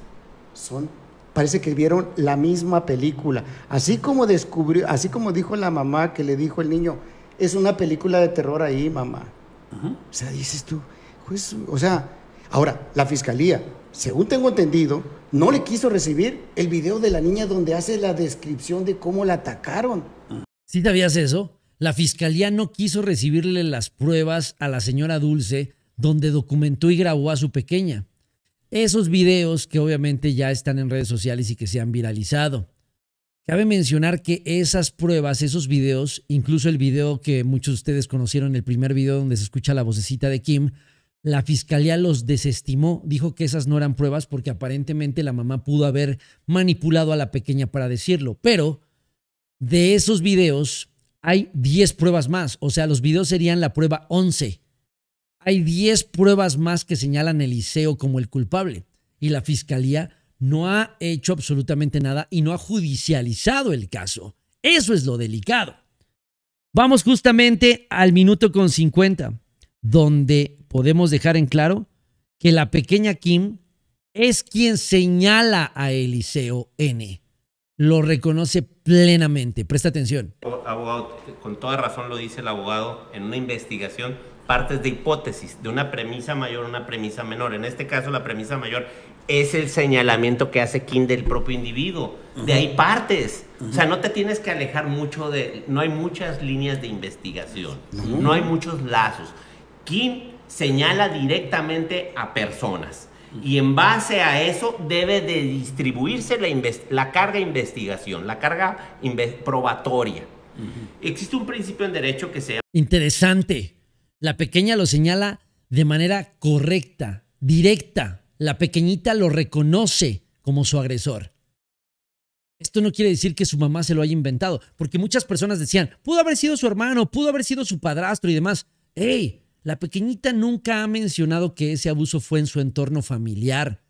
son parece que vieron la misma película. Así como descubrió, así como dijo la mamá que le dijo el niño, es una película de terror ahí, mamá. O sea, dices tú, pues, o sea, ahora, la fiscalía, según tengo entendido, no le quiso recibir el video de la niña donde hace la descripción de cómo la atacaron. ¿Sí sabías eso? La fiscalía no quiso recibirle las pruebas a la señora Dulce donde documentó y grabó a su pequeña esos videos que obviamente ya están en redes sociales y que se han viralizado. Cabe mencionar que esas pruebas, esos videos, incluso el video que muchos de ustedes conocieron, el primer video donde se escucha la vocecita de Kim, la fiscalía los desestimó, dijo que esas no eran pruebas porque aparentemente la mamá pudo haber manipulado a la pequeña para decirlo, pero de esos videos hay 10 pruebas más, o sea, los videos serían la prueba 11. Hay 10 pruebas más que señalan Eliseo como el culpable y la fiscalía no ha hecho absolutamente nada y no ha judicializado el caso. Eso es lo delicado. Vamos justamente al minuto con 50, donde podemos dejar en claro que la pequeña Kim es quien señala a Eliseo N. Lo reconoce plenamente. Presta atención. Abogado, con toda razón lo dice el abogado en una investigación partes de hipótesis, de una premisa mayor a una premisa menor. En este caso, la premisa mayor es el señalamiento que hace King del propio individuo. De ahí partes. O sea, no te tienes que alejar mucho de... No hay muchas líneas de investigación, no hay muchos lazos. King señala directamente a personas. Y en base a eso debe de distribuirse la, la carga de investigación, la carga probatoria. Existe un principio en derecho que sea... Interesante la pequeña lo señala de manera correcta, directa. La pequeñita lo reconoce como su agresor. Esto no quiere decir que su mamá se lo haya inventado, porque muchas personas decían, pudo haber sido su hermano, pudo haber sido su padrastro y demás. ¡Ey! La pequeñita nunca ha mencionado que ese abuso fue en su entorno familiar.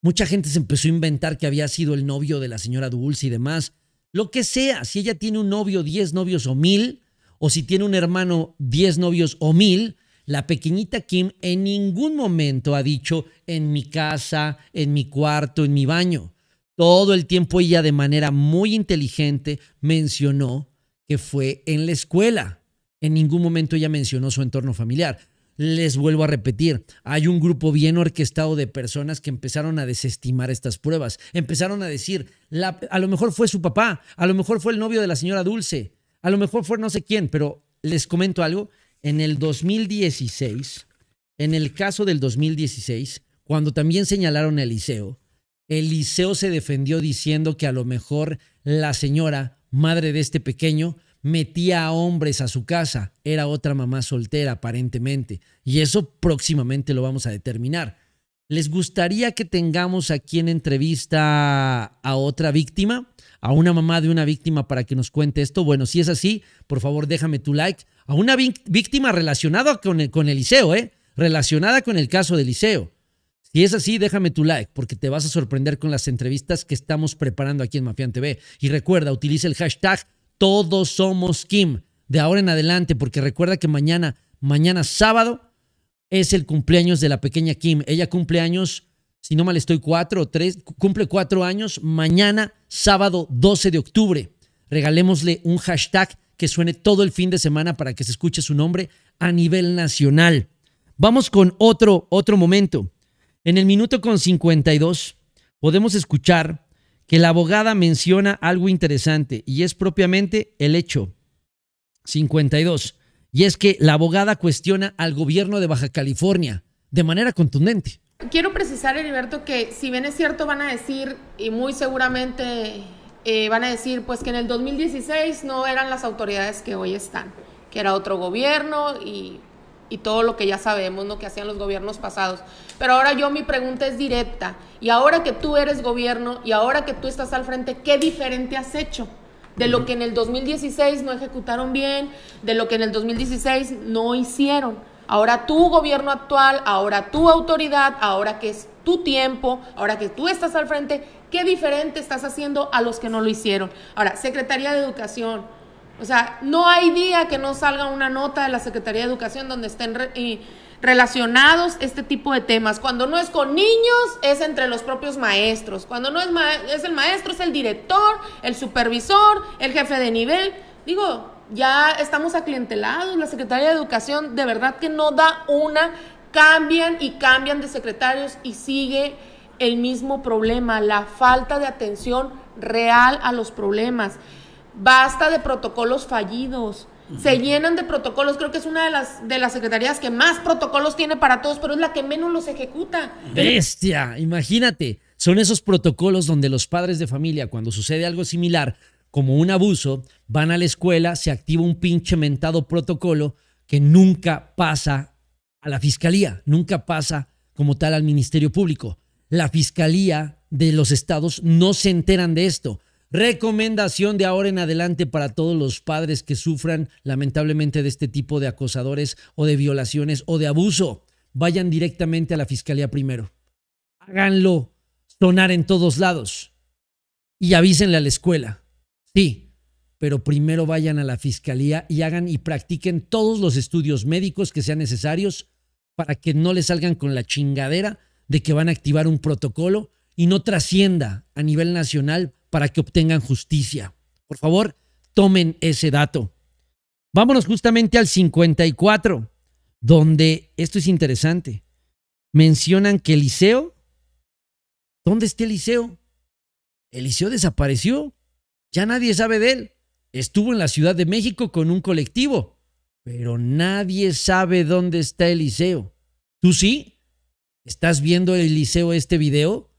Mucha gente se empezó a inventar que había sido el novio de la señora Dulce y demás. Lo que sea, si ella tiene un novio, diez novios o mil, o si tiene un hermano 10 novios o mil, la pequeñita Kim en ningún momento ha dicho en mi casa, en mi cuarto, en mi baño. Todo el tiempo ella de manera muy inteligente mencionó que fue en la escuela. En ningún momento ella mencionó su entorno familiar. Les vuelvo a repetir, hay un grupo bien orquestado de personas que empezaron a desestimar estas pruebas. Empezaron a decir, a lo mejor fue su papá, a lo mejor fue el novio de la señora Dulce, a lo mejor fue no sé quién, pero les comento algo. En el 2016, en el caso del 2016, cuando también señalaron a Eliseo, Eliseo se defendió diciendo que a lo mejor la señora, madre de este pequeño, metía a hombres a su casa. Era otra mamá soltera, aparentemente. Y eso próximamente lo vamos a determinar. ¿Les gustaría que tengamos aquí en entrevista a otra víctima? a una mamá de una víctima para que nos cuente esto? Bueno, si es así, por favor déjame tu like. A una víctima relacionada con, el, Eliseo, ¿eh? Relacionada con el caso del liceo. Si es así, déjame tu like porque te vas a sorprender con las entrevistas que estamos preparando aquí en Mafián TV. Y recuerda, utiliza el hashtag Todos Somos Kim de ahora en adelante porque recuerda que mañana, mañana sábado, es el cumpleaños de la pequeña Kim. Ella cumple años si no mal estoy, cuatro o tres, cumple cuatro años, mañana, sábado 12 de octubre. Regalémosle un hashtag que suene todo el fin de semana para que se escuche su nombre a nivel nacional. Vamos con otro, otro momento. En el minuto con 52 podemos escuchar que la abogada menciona algo interesante y es propiamente el hecho 52. Y es que la abogada cuestiona al gobierno de Baja California de manera contundente quiero precisar, Heriberto, que si bien es cierto, van a decir, y muy seguramente eh, van a decir, pues que en el 2016 no eran las autoridades que hoy están, que era otro gobierno y, todo lo que ya sabemos, lo Que hacían los gobiernos pasados. Pero ahora yo mi pregunta es directa, y ahora que tú eres gobierno y ahora que tú estás al frente, ¿qué diferente has hecho? de lo que en el 2016 no ejecutaron bien, de lo que en el 2016 no hicieron. Ahora tu gobierno actual, ahora tu autoridad, ahora que es tu tiempo, ahora que tú estás al frente, qué diferente estás haciendo a los que no lo hicieron. Ahora, Secretaría de Educación. O sea, no hay día que no salga una nota de la Secretaría de Educación donde estén relacionados este tipo de temas. Cuando no es con niños, es entre los propios maestros. Cuando no es, es el maestro, es el director, el supervisor, el jefe de nivel. Digo, ya estamos aclientelados, la Secretaría de Educación de verdad que no da una, cambian y cambian de secretarios y sigue el mismo problema, la falta de atención real a los problemas. Basta de protocolos fallidos. Se llenan de protocolos, creo que es una de las, de las secretarías que más protocolos tiene para todos, pero es la que menos los ejecuta. Bestia, imagínate, son esos protocolos donde los padres de familia, cuando sucede algo similar, como un abuso, van a la escuela, se activa un pinche mentado protocolo que nunca pasa a la fiscalía, nunca pasa como tal al Ministerio Público. La fiscalía de los estados no se enteran de esto. Recomendación de ahora en adelante para todos los padres que sufran lamentablemente de este tipo de acosadores o de violaciones o de abuso. Vayan directamente a la fiscalía primero. Háganlo sonar en todos lados y avísenle a la escuela. Sí, pero primero vayan a la fiscalía y hagan y practiquen todos los estudios médicos que sean necesarios para que no les salgan con la chingadera de que van a activar un protocolo y no trascienda a nivel nacional para que obtengan justicia. Por favor, tomen ese dato. Vámonos justamente al 54, donde esto es interesante. Mencionan que Eliseo, ¿dónde está Eliseo? Eliseo desapareció. Ya nadie sabe de él. Estuvo en la Ciudad de México con un colectivo, pero nadie sabe dónde está Eliseo. ¿Tú sí? ¿Estás viendo Eliseo este video?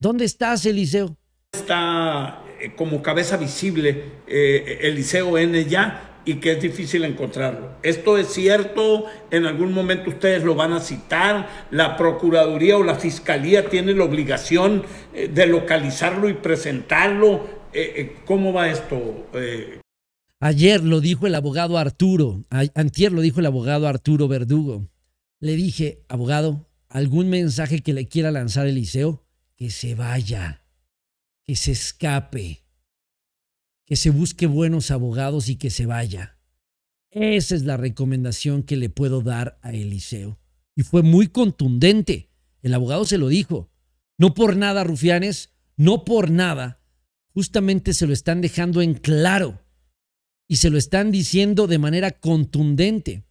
¿Dónde estás, Eliseo? Está eh, como cabeza visible eh, Eliseo N ya y que es difícil encontrarlo. Esto es cierto, en algún momento ustedes lo van a citar, la Procuraduría o la Fiscalía tiene la obligación eh, de localizarlo y presentarlo, eh, eh, ¿Cómo va esto? Eh, Ayer lo dijo el abogado Arturo, antier lo dijo el abogado Arturo Verdugo. Le dije, abogado, algún mensaje que le quiera lanzar Eliseo, que se vaya, que se escape, que se busque buenos abogados y que se vaya. Esa es la recomendación que le puedo dar a Eliseo. Y fue muy contundente. El abogado se lo dijo. No por nada, rufianes, no por nada justamente se lo están dejando en claro y se lo están diciendo de manera contundente.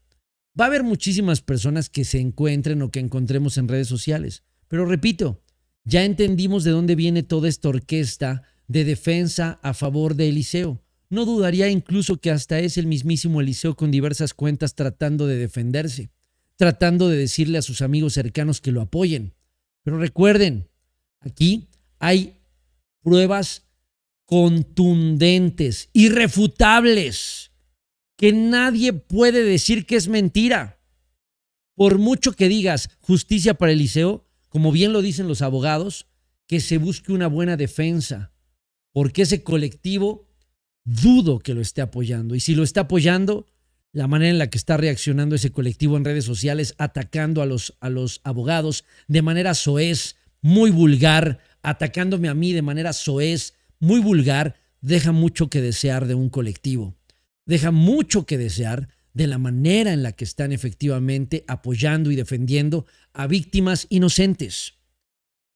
Va a haber muchísimas personas que se encuentren o que encontremos en redes sociales, pero repito, ya entendimos de dónde viene toda esta orquesta de defensa a favor de Eliseo. No dudaría incluso que hasta es el mismísimo Eliseo con diversas cuentas tratando de defenderse, tratando de decirle a sus amigos cercanos que lo apoyen. Pero recuerden, aquí hay pruebas contundentes, irrefutables, que nadie puede decir que es mentira. Por mucho que digas justicia para Eliseo, como bien lo dicen los abogados, que se busque una buena defensa, porque ese colectivo dudo que lo esté apoyando. Y si lo está apoyando, la manera en la que está reaccionando ese colectivo en redes sociales, atacando a los, a los abogados de manera soez, muy vulgar, atacándome a mí de manera soez, muy vulgar deja mucho que desear de un colectivo, deja mucho que desear de la manera en la que están efectivamente apoyando y defendiendo a víctimas inocentes.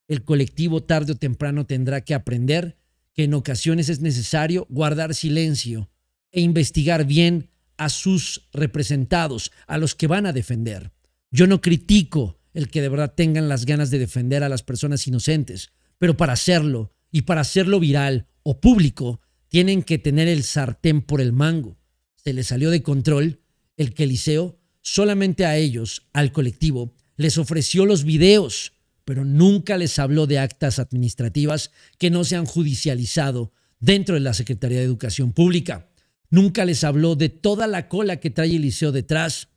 El colectivo tarde o temprano tendrá que aprender que en ocasiones es necesario guardar silencio e investigar bien a sus representados, a los que van a defender. Yo no critico el que de verdad tengan las ganas de defender a las personas inocentes, pero para hacerlo y para hacerlo viral o público tienen que tener el sartén por el mango. Se les salió de control el que Eliseo solamente a ellos, al colectivo, les ofreció los videos, pero nunca les habló de actas administrativas que no se han judicializado dentro de la Secretaría de Educación Pública. Nunca les habló de toda la cola que trae Eliseo detrás.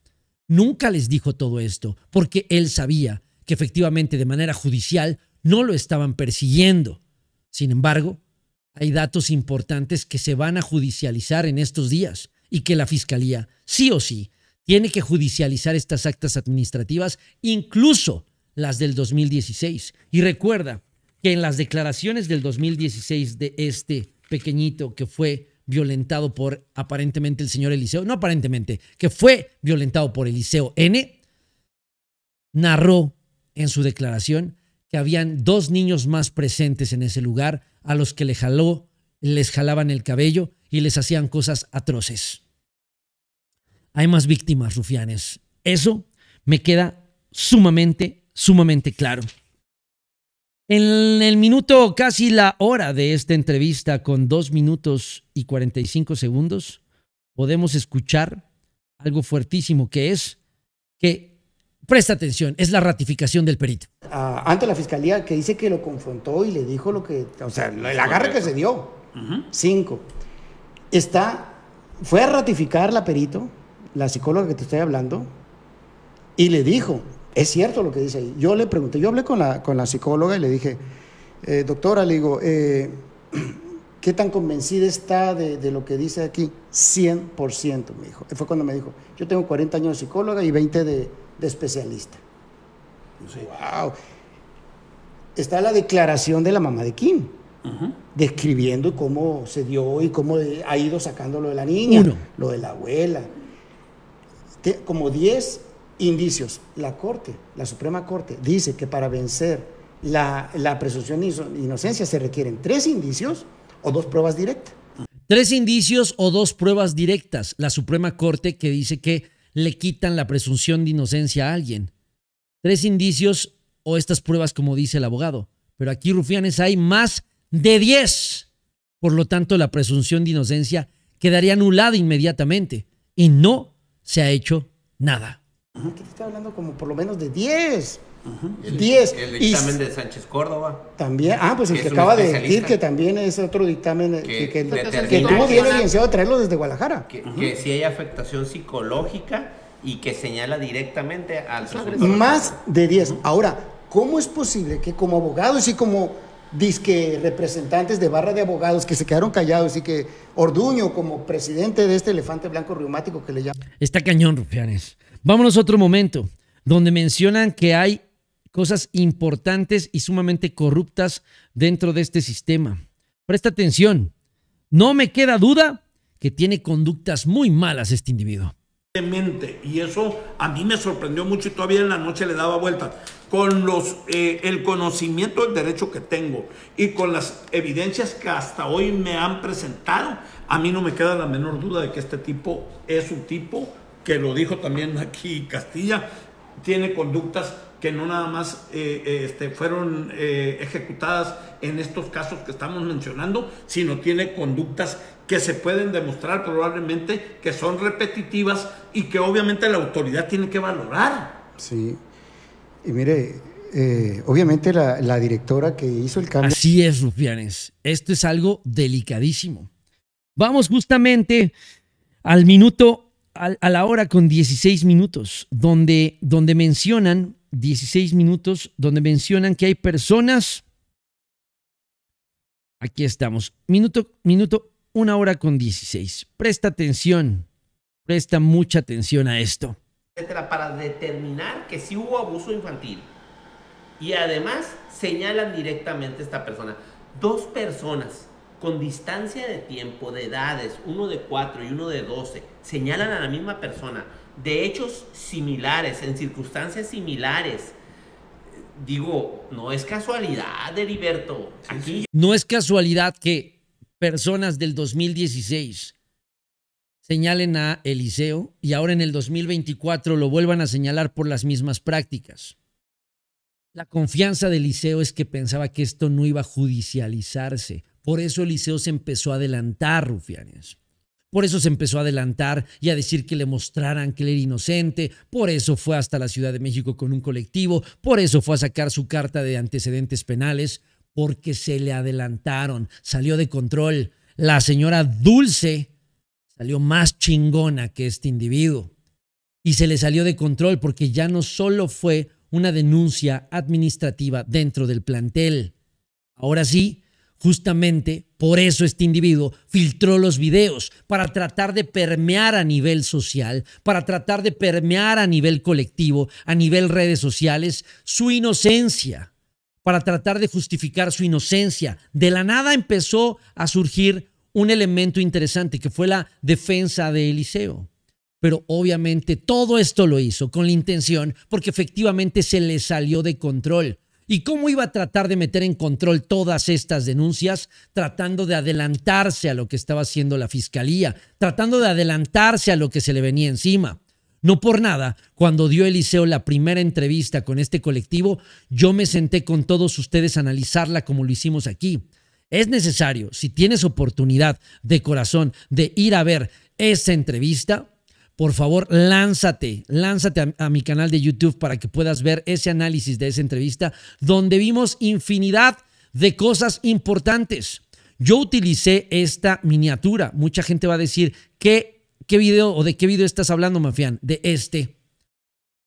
Nunca les dijo todo esto, porque él sabía que efectivamente de manera judicial no lo estaban persiguiendo. Sin embargo, hay datos importantes que se van a judicializar en estos días y que la Fiscalía, sí o sí, tiene que judicializar estas actas administrativas, incluso las del 2016. Y recuerda que en las declaraciones del 2016 de este pequeñito que fue violentado por aparentemente el señor Eliseo, no aparentemente, que fue violentado por Eliseo N, narró en su declaración que habían dos niños más presentes en ese lugar a los que le jaló, les jalaban el cabello y les hacían cosas atroces. Hay más víctimas, rufianes. Eso me queda sumamente, sumamente claro. En el minuto, casi la hora de esta entrevista, con dos minutos y 45 segundos, podemos escuchar algo fuertísimo que es que Presta atención, es la ratificación del perito. Ah, ante la fiscalía que dice que lo confrontó y le dijo lo que, o sea, el agarre que se dio. Cinco. Está, fue a ratificar la perito, la psicóloga que te estoy hablando, y le dijo, es cierto lo que dice ahí. Yo le pregunté, yo hablé con la, con la psicóloga y le dije, eh, doctora, le digo, eh, ¿Qué tan convencida está de, lo que dice aquí? 100%, me dijo. Fue cuando me dijo, yo tengo 40 años de psicóloga y 20 de, especialista. ¡Wow! Está la declaración de la mamá de Kim, describiendo cómo se dio y cómo ha ido sacando lo de la niña, lo de la abuela. Como 10 indicios. La Corte, la Suprema Corte, dice que para vencer la, la presunción de inocencia se requieren tres indicios o dos pruebas directas. Tres indicios o dos pruebas directas. La Suprema Corte que dice que le quitan la presunción de inocencia a alguien. Tres indicios o estas pruebas como dice el abogado. Pero aquí, Rufianes, hay más de 10. Por lo tanto, la presunción de inocencia quedaría anulada inmediatamente. Y no se ha hecho nada. Aquí está hablando como por lo menos de 10. 10. El, dictamen de Sánchez Córdoba. También, ah, pues el que, acaba de decir, que también es otro dictamen eh, que, que, que tuvo bien traerlo desde Guadalajara. Que, si hay afectación psicológica y que señala directamente al Más de 10. Ahora, ¿cómo es posible que como abogados y como disque representantes de barra de abogados que se quedaron callados y que Orduño como presidente de este elefante blanco reumático que le llama Está cañón, Rufianes. Vámonos a otro momento donde mencionan que hay cosas importantes y sumamente corruptas dentro de este sistema. Presta atención, no me queda duda que tiene conductas muy malas este individuo. Y eso a mí me sorprendió mucho y todavía en la noche le daba vuelta. Con los, eh, el conocimiento del derecho que tengo y con las evidencias que hasta hoy me han presentado, a mí no me queda la menor duda de que este tipo es un tipo que lo dijo también aquí Castilla, tiene conductas no nada más eh, eh, este, fueron eh, ejecutadas en estos casos que estamos mencionando, sino tiene conductas que se pueden demostrar probablemente que son repetitivas y que obviamente la autoridad tiene que valorar. Sí, y mire, obviamente la, directora que hizo el cambio. Así es, Rufianes, esto es algo delicadísimo. Vamos justamente al minuto, a, la hora con 16 minutos, donde, donde mencionan 16 minutos, donde mencionan que hay personas. Aquí estamos. Minuto, minuto, una hora con 16. Presta atención. Presta mucha atención a esto. Para determinar que sí hubo abuso infantil. Y además señalan directamente a esta persona. Dos personas con distancia de tiempo, de edades, uno de 4 y uno de 12, señalan a la misma persona de hechos similares, en circunstancias similares. Digo, no es casualidad, Heriberto. No es casualidad que personas del 2016 señalen a Eliseo y ahora en el 2024 lo vuelvan a señalar por las mismas prácticas. La confianza de Eliseo es que pensaba que esto no iba a judicializarse. Por eso Eliseo se empezó a adelantar, rufianes. Por eso se empezó a adelantar y a decir que le mostraran que él era inocente, por eso fue hasta la Ciudad de México con un colectivo, por eso fue a sacar su carta de antecedentes penales, porque se le adelantaron, salió de control. La señora Dulce salió más chingona que este individuo y se le salió de control porque ya no solo fue una denuncia administrativa dentro del plantel. Ahora sí, Justamente por eso este individuo filtró los videos, para tratar de permear a nivel social, para tratar de permear a nivel colectivo, a nivel redes sociales, su inocencia, para tratar de justificar su inocencia. De la nada empezó a surgir un elemento interesante que fue la defensa de Eliseo. Pero obviamente todo esto lo hizo con la intención porque efectivamente se le salió de control ¿Y cómo iba a tratar de meter en control todas estas denuncias? Tratando de adelantarse a lo que estaba haciendo la fiscalía, tratando de adelantarse a lo que se le venía encima. No por nada, cuando dio Eliseo la primera entrevista con este colectivo, yo me senté con todos ustedes a analizarla como lo hicimos aquí. Es necesario, si tienes oportunidad de corazón de ir a ver esa entrevista, por favor, lánzate, lánzate a, mi canal de YouTube para que puedas ver ese análisis de esa entrevista donde vimos infinidad de cosas importantes. Yo utilicé esta miniatura. Mucha gente va a decir, ¿qué, qué video o de qué video estás hablando, Mafián? De este.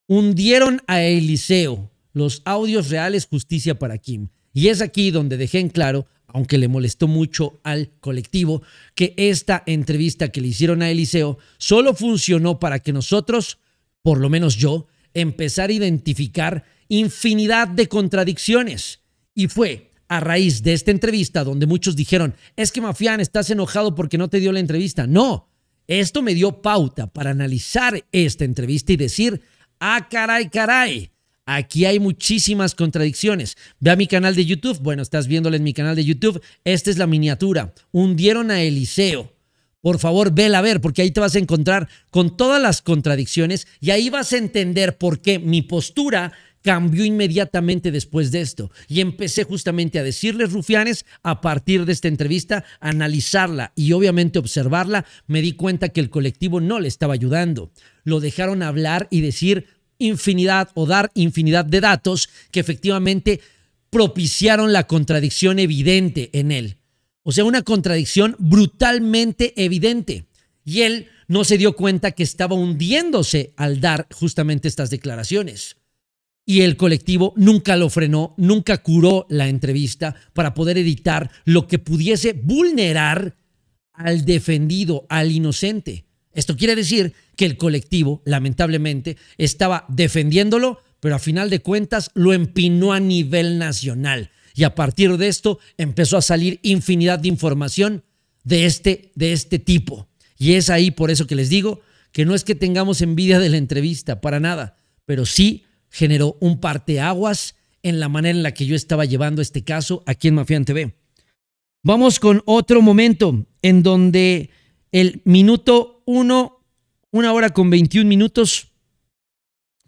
Hundieron a Eliseo. Los audios reales, justicia para Kim. Y es aquí donde dejé en claro, aunque le molestó mucho al colectivo, que esta entrevista que le hicieron a Eliseo solo funcionó para que nosotros, por lo menos yo, empezar a identificar infinidad de contradicciones. Y fue a raíz de esta entrevista donde muchos dijeron, es que Mafián, estás enojado porque no te dio la entrevista. No, esto me dio pauta para analizar esta entrevista y decir, ah, caray, caray, Aquí hay muchísimas contradicciones. Ve a mi canal de YouTube. Bueno, estás viéndole en mi canal de YouTube. Esta es la miniatura. Hundieron a Eliseo. Por favor, vela a ver, porque ahí te vas a encontrar con todas las contradicciones y ahí vas a entender por qué mi postura cambió inmediatamente después de esto. Y empecé justamente a decirles rufianes a partir de esta entrevista, analizarla y obviamente observarla, me di cuenta que el colectivo no le estaba ayudando. Lo dejaron hablar y decir infinidad o dar infinidad de datos que efectivamente propiciaron la contradicción evidente en él. O sea, una contradicción brutalmente evidente. Y él no se dio cuenta que estaba hundiéndose al dar justamente estas declaraciones. Y el colectivo nunca lo frenó, nunca curó la entrevista para poder editar lo que pudiese vulnerar al defendido, al inocente. Esto quiere decir que el colectivo, lamentablemente, estaba defendiéndolo, pero a final de cuentas lo empinó a nivel nacional. Y a partir de esto empezó a salir infinidad de información de este, de este tipo. Y es ahí por eso que les digo que no es que tengamos envidia de la entrevista, para nada, pero sí generó un parteaguas en la manera en la que yo estaba llevando este caso aquí en Mafián TV. Vamos con otro momento en donde el minuto 1, una hora con 21 minutos,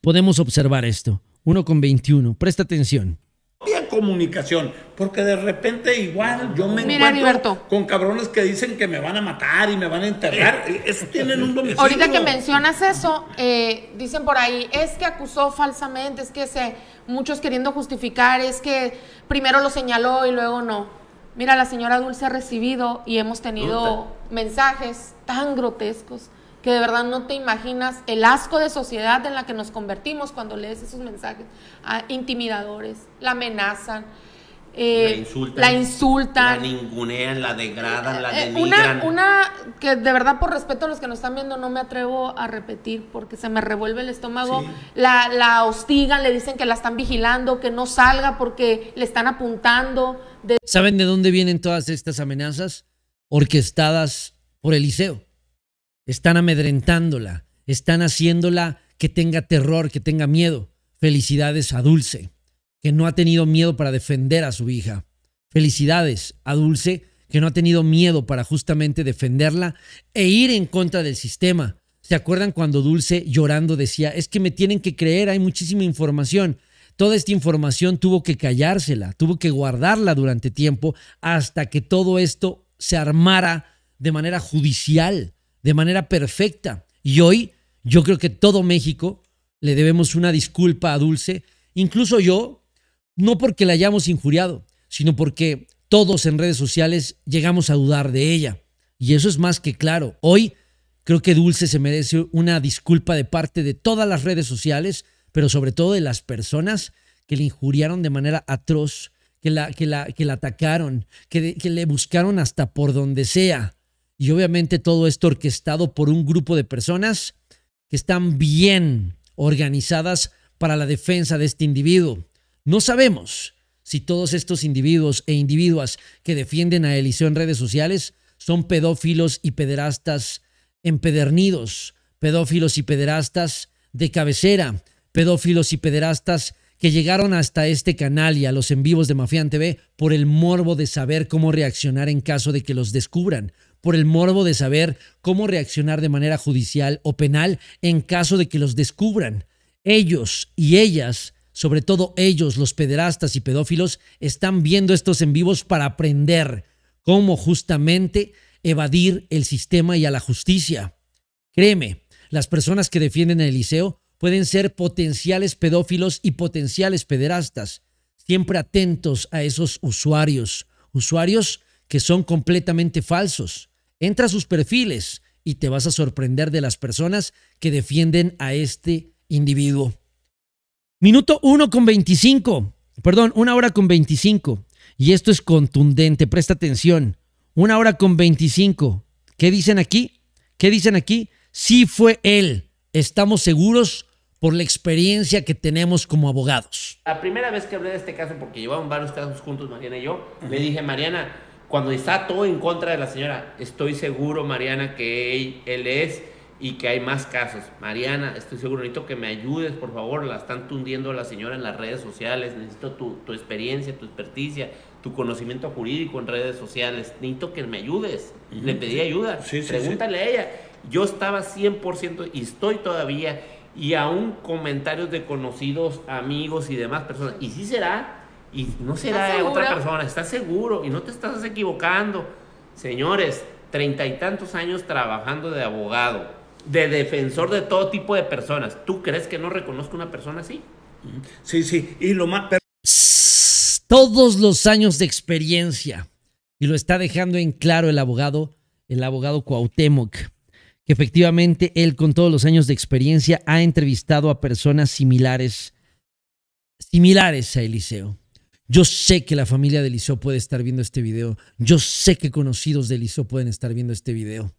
podemos observar esto. 1 con 21. Presta atención. Bien comunicación, porque de repente igual yo me encuentro con cabrones que dicen que me van a matar y me van a enterrar. Eh, eh, eso tienen un domicilio. Ahorita que mencionas eso, eh, dicen por ahí, es que acusó falsamente, es que se, muchos queriendo justificar, es que primero lo señaló y luego no. Mira, la señora Dulce ha recibido y hemos tenido mensajes tan grotescos que de verdad no te imaginas el asco de sociedad en la que nos convertimos cuando lees esos mensajes ah, intimidadores, la amenazan, eh, la insultan, la la ningunean, la degradan, la eh, eh, denigran. Una, que de verdad por respeto a los que nos están viendo no me atrevo a repetir porque se me revuelve el estómago. La, hostigan, le dicen que la están vigilando, que no salga porque le están apuntando. ¿Saben de dónde vienen todas estas amenazas? Orquestadas por Eliseo. Están amedrentándola, están haciéndola que tenga terror, que tenga miedo. Felicidades a Dulce que no ha tenido miedo para defender a su hija. Felicidades a Dulce, que no ha tenido miedo para justamente defenderla e ir en contra del sistema. ¿Se acuerdan cuando Dulce llorando decía, es que me tienen que creer, hay muchísima información? Toda esta información tuvo que callársela, tuvo que guardarla durante tiempo hasta que todo esto se armara de manera judicial, de manera perfecta. Y hoy yo creo que todo México le debemos una disculpa a Dulce, incluso yo no porque la hayamos injuriado, sino porque todos en redes sociales llegamos a dudar de ella. Y eso es más que claro. Hoy creo que Dulce se merece una disculpa de parte de todas las redes sociales, pero sobre todo de las personas que le injuriaron de manera atroz, que la, que la, que la atacaron, que, que le buscaron hasta por donde sea. Y obviamente todo esto orquestado por un grupo de personas que están bien organizadas para la defensa de este individuo. No sabemos si todos estos individuos e individuas que defienden a Eliseo en redes sociales son pedófilos y pederastas empedernidos, pedófilos y pederastas de cabecera, pedófilos y pederastas que llegaron hasta este canal y a los en vivos de Mafián TV por el morbo de saber cómo reaccionar en caso de que los descubran, por el morbo de saber cómo reaccionar de manera judicial o penal en caso de que los descubran. Ellos y ellas sobre todo ellos, los pederastas y pedófilos, están viendo estos en vivos para aprender cómo justamente evadir el sistema y a la justicia. Créeme, las personas que defienden el liceo pueden ser potenciales pedófilos y potenciales pederastas, siempre atentos a esos usuarios, usuarios que son completamente falsos. Entra a sus perfiles y te vas a sorprender de las personas que defienden a este individuo. Minuto 1 con 25. Perdón, una hora con 25. Y esto es contundente, presta atención. Una hora con 25. ¿Qué dicen aquí? ¿Qué dicen aquí? Sí fue él. Estamos seguros por la experiencia que tenemos como abogados. La primera vez que hablé de este caso, porque llevamos varios casos juntos Mariana y yo, le dije, Mariana, cuando está todo en contra de la señora, estoy seguro, Mariana, que él, él es y que hay más casos. Mariana, estoy seguro, necesito que me ayudes, por favor, la están tundiendo la señora en las redes sociales, necesito tu, experiencia, tu experticia, tu conocimiento jurídico en redes sociales, necesito que me ayudes. Le pedí ayuda, pregúntale a ella. Yo estaba 100% y estoy todavía, y aún comentarios de conocidos, amigos y demás personas, y sí será, y no será otra persona, estás seguro, y no te estás equivocando. Señores, treinta y tantos años trabajando de abogado, de defensor de todo tipo de personas. ¿Tú crees que no reconozco una persona así? Sí, sí, y lo más... Todos los años de experiencia, y lo está dejando en claro el abogado, el abogado Cuauhtémoc, que efectivamente él con todos los años de experiencia ha entrevistado a personas similares, similares a Eliseo. Yo sé que la familia de Eliseo puede estar viendo este video. Yo sé que conocidos de Eliseo pueden estar viendo este video.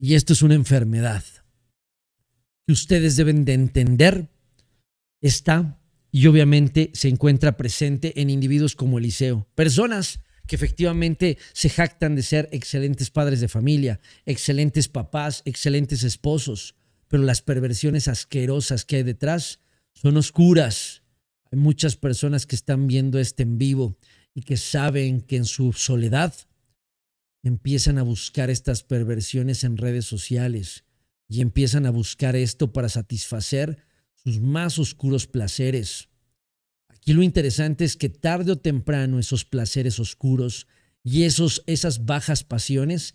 Y esto es una enfermedad que ustedes deben de entender. Está y obviamente se encuentra presente en individuos como Eliseo. Personas que efectivamente se jactan de ser excelentes padres de familia, excelentes papás, excelentes esposos, pero las perversiones asquerosas que hay detrás son oscuras. Hay muchas personas que están viendo este en vivo y que saben que en su soledad empiezan a buscar estas perversiones en redes sociales y empiezan a buscar esto para satisfacer sus más oscuros placeres. Aquí lo interesante es que tarde o temprano esos placeres oscuros y esos, esas bajas pasiones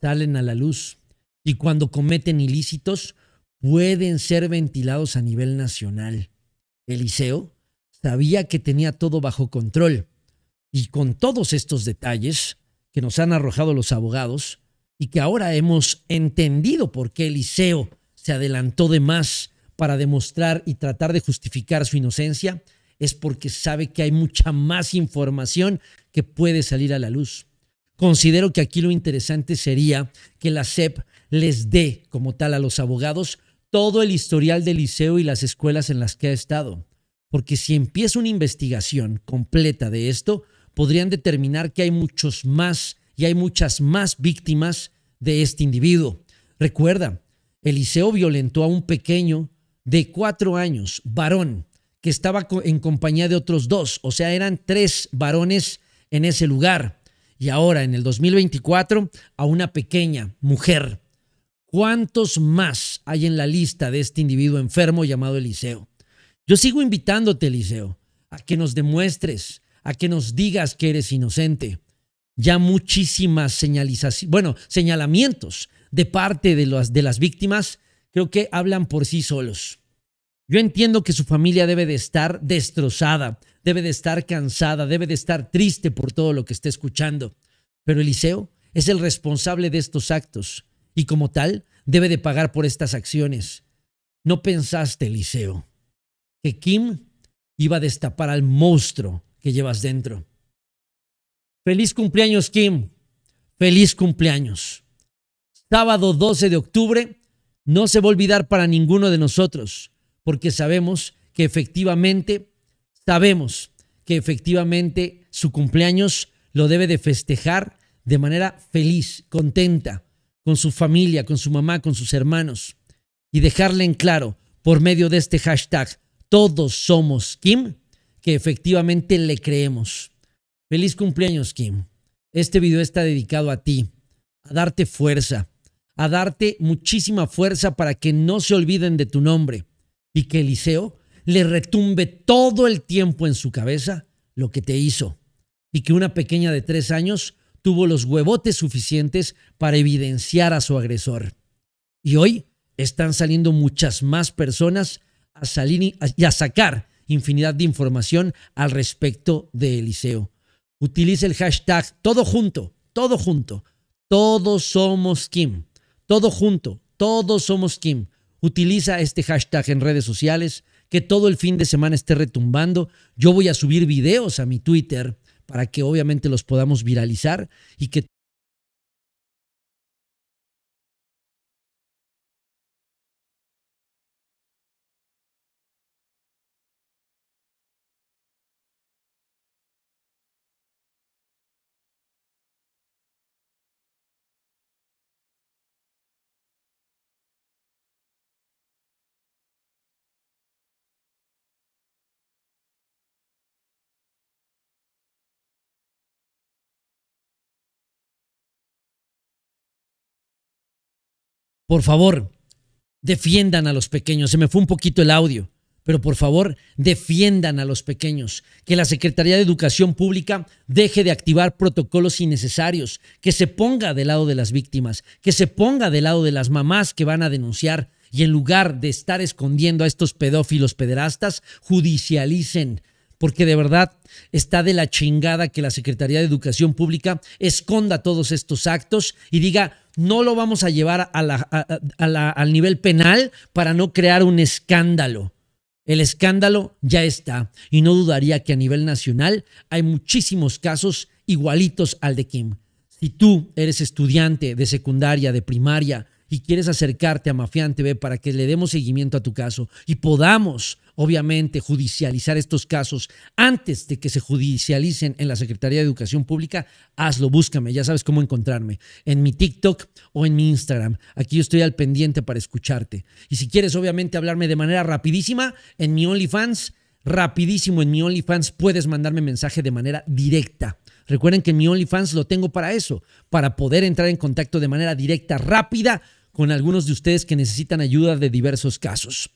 salen a la luz y cuando cometen ilícitos pueden ser ventilados a nivel nacional. Eliseo sabía que tenía todo bajo control y con todos estos detalles que nos han arrojado los abogados y que ahora hemos entendido por qué Eliseo se adelantó de más para demostrar y tratar de justificar su inocencia, es porque sabe que hay mucha más información que puede salir a la luz. Considero que aquí lo interesante sería que la SEP les dé, como tal, a los abogados todo el historial del Eliseo y las escuelas en las que ha estado. Porque si empieza una investigación completa de esto, podrían determinar que hay muchos más y hay muchas más víctimas de este individuo. Recuerda, Eliseo violentó a un pequeño de cuatro años, varón, que estaba en compañía de otros dos, o sea, eran tres varones en ese lugar. Y ahora, en el 2024, a una pequeña mujer. ¿Cuántos más hay en la lista de este individuo enfermo llamado Eliseo? Yo sigo invitándote, Eliseo, a que nos demuestres a que nos digas que eres inocente. Ya muchísimas señalizaciones, bueno, señalamientos de parte de las, de las víctimas creo que hablan por sí solos. Yo entiendo que su familia debe de estar destrozada, debe de estar cansada, debe de estar triste por todo lo que está escuchando, pero Eliseo es el responsable de estos actos y como tal debe de pagar por estas acciones. ¿No pensaste, Eliseo, que Kim iba a destapar al monstruo que llevas dentro. Feliz cumpleaños, Kim. Feliz cumpleaños. Sábado 12 de octubre no se va a olvidar para ninguno de nosotros, porque sabemos que efectivamente, sabemos que efectivamente su cumpleaños lo debe de festejar de manera feliz, contenta, con su familia, con su mamá, con sus hermanos, y dejarle en claro por medio de este hashtag, todos somos Kim, que efectivamente le creemos. Feliz cumpleaños, Kim. Este video está dedicado a ti, a darte fuerza, a darte muchísima fuerza para que no se olviden de tu nombre y que Eliseo le retumbe todo el tiempo en su cabeza lo que te hizo y que una pequeña de tres años tuvo los huevotes suficientes para evidenciar a su agresor. Y hoy están saliendo muchas más personas a salir y a sacar infinidad de información al respecto de Eliseo. Utiliza el hashtag todo junto, todo junto. Todos somos Kim. Todo junto, todos somos Kim. Utiliza este hashtag en redes sociales, que todo el fin de semana esté retumbando. Yo voy a subir videos a mi Twitter para que obviamente los podamos viralizar y que por favor, defiendan a los pequeños. Se me fue un poquito el audio, pero por favor, defiendan a los pequeños. Que la Secretaría de Educación Pública deje de activar protocolos innecesarios, que se ponga del lado de las víctimas, que se ponga del lado de las mamás que van a denunciar y en lugar de estar escondiendo a estos pedófilos pederastas, judicialicen porque de verdad está de la chingada que la Secretaría de Educación Pública esconda todos estos actos y diga, no lo vamos a llevar al nivel penal para no crear un escándalo. El escándalo ya está y no dudaría que a nivel nacional hay muchísimos casos igualitos al de Kim. Si tú eres estudiante de secundaria, de primaria y quieres acercarte a Mafián TV para que le demos seguimiento a tu caso y podamos, obviamente, judicializar estos casos antes de que se judicialicen en la Secretaría de Educación Pública, hazlo, búscame, ya sabes cómo encontrarme, en mi TikTok o en mi Instagram. Aquí yo estoy al pendiente para escucharte. Y si quieres, obviamente, hablarme de manera rapidísima en mi OnlyFans, rapidísimo en mi OnlyFans puedes mandarme mensaje de manera directa. Recuerden que mi OnlyFans lo tengo para eso, para poder entrar en contacto de manera directa, rápida, con algunos de ustedes que necesitan ayuda de diversos casos.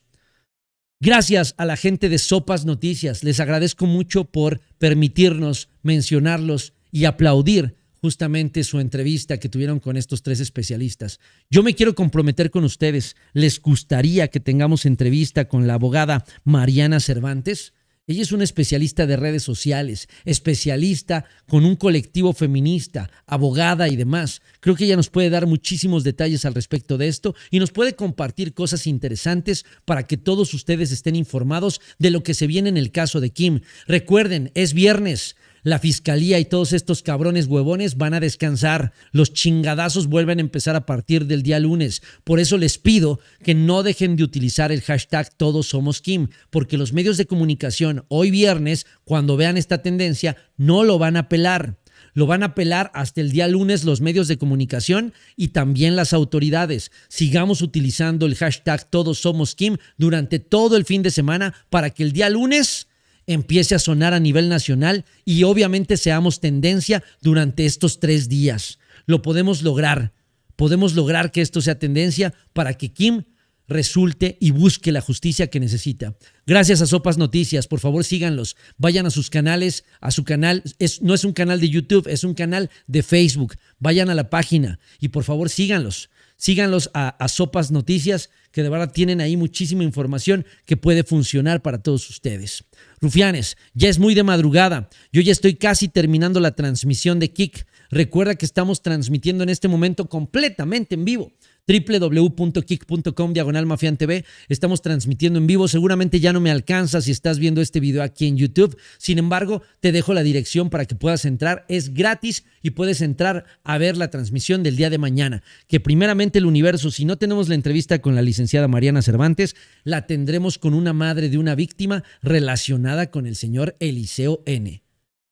Gracias a la gente de Sopas Noticias. Les agradezco mucho por permitirnos mencionarlos y aplaudir justamente su entrevista que tuvieron con estos tres especialistas. Yo me quiero comprometer con ustedes. ¿Les gustaría que tengamos entrevista con la abogada Mariana Cervantes? Ella es una especialista de redes sociales, especialista con un colectivo feminista, abogada y demás. Creo que ella nos puede dar muchísimos detalles al respecto de esto y nos puede compartir cosas interesantes para que todos ustedes estén informados de lo que se viene en el caso de Kim. Recuerden, es viernes la fiscalía y todos estos cabrones huevones van a descansar. Los chingadazos vuelven a empezar a partir del día lunes. Por eso les pido que no dejen de utilizar el hashtag Todos Somos Kim, porque los medios de comunicación hoy viernes, cuando vean esta tendencia, no lo van a pelar lo van a apelar hasta el día lunes los medios de comunicación y también las autoridades. Sigamos utilizando el hashtag Todos Somos Kim durante todo el fin de semana para que el día lunes empiece a sonar a nivel nacional y obviamente seamos tendencia durante estos tres días. Lo podemos lograr. Podemos lograr que esto sea tendencia para que Kim resulte y busque la justicia que necesita. Gracias a Sopas Noticias, por favor síganlos, vayan a sus canales, a su canal, es, no es un canal de YouTube, es un canal de Facebook, vayan a la página y por favor síganlos, síganlos a Sopas Noticias, que de verdad tienen ahí muchísima información que puede funcionar para todos ustedes. Rufianes, ya es muy de madrugada. Yo ya estoy casi terminando la transmisión de Kick. Recuerda que estamos transmitiendo en este momento completamente en vivo www.kick.com diagonal TV. Estamos transmitiendo en vivo. Seguramente ya no me alcanza si estás viendo este video aquí en YouTube. Sin embargo, te dejo la dirección para que puedas entrar. Es gratis y puedes entrar a ver la transmisión del día de mañana. Que primeramente el universo, si no tenemos la entrevista con la licenciada Mariana Cervantes, la tendremos con una madre de una víctima relacionada con el señor Eliseo N.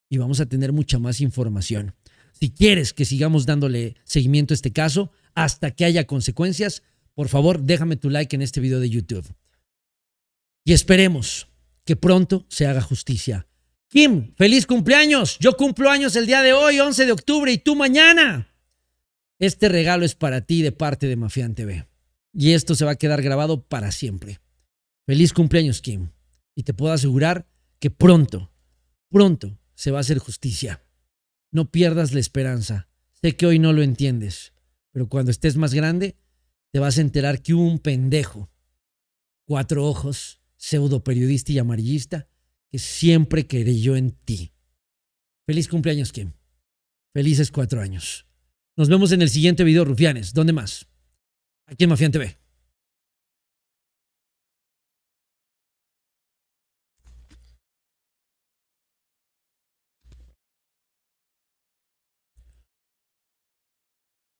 Y vamos a tener mucha más información. Si quieres que sigamos dándole seguimiento a este caso, hasta que haya consecuencias. Por favor, déjame tu like en este video de YouTube. Y esperemos que pronto se haga justicia. Kim, feliz cumpleaños. Yo cumplo años el día de hoy, 11 de octubre, y tú mañana. Este regalo es para ti de parte de Mafián TV. Y esto se va a quedar grabado para siempre. Feliz cumpleaños, Kim. Y te puedo asegurar que pronto, pronto se va a hacer justicia. No pierdas la esperanza. Sé que hoy no lo entiendes, pero cuando estés más grande, te vas a enterar que un pendejo, cuatro ojos, pseudo periodista y amarillista, que siempre creyó en ti. Feliz cumpleaños, Kim. Felices cuatro años. Nos vemos en el siguiente video, Rufianes. ¿Dónde más? Aquí en Mafián TV.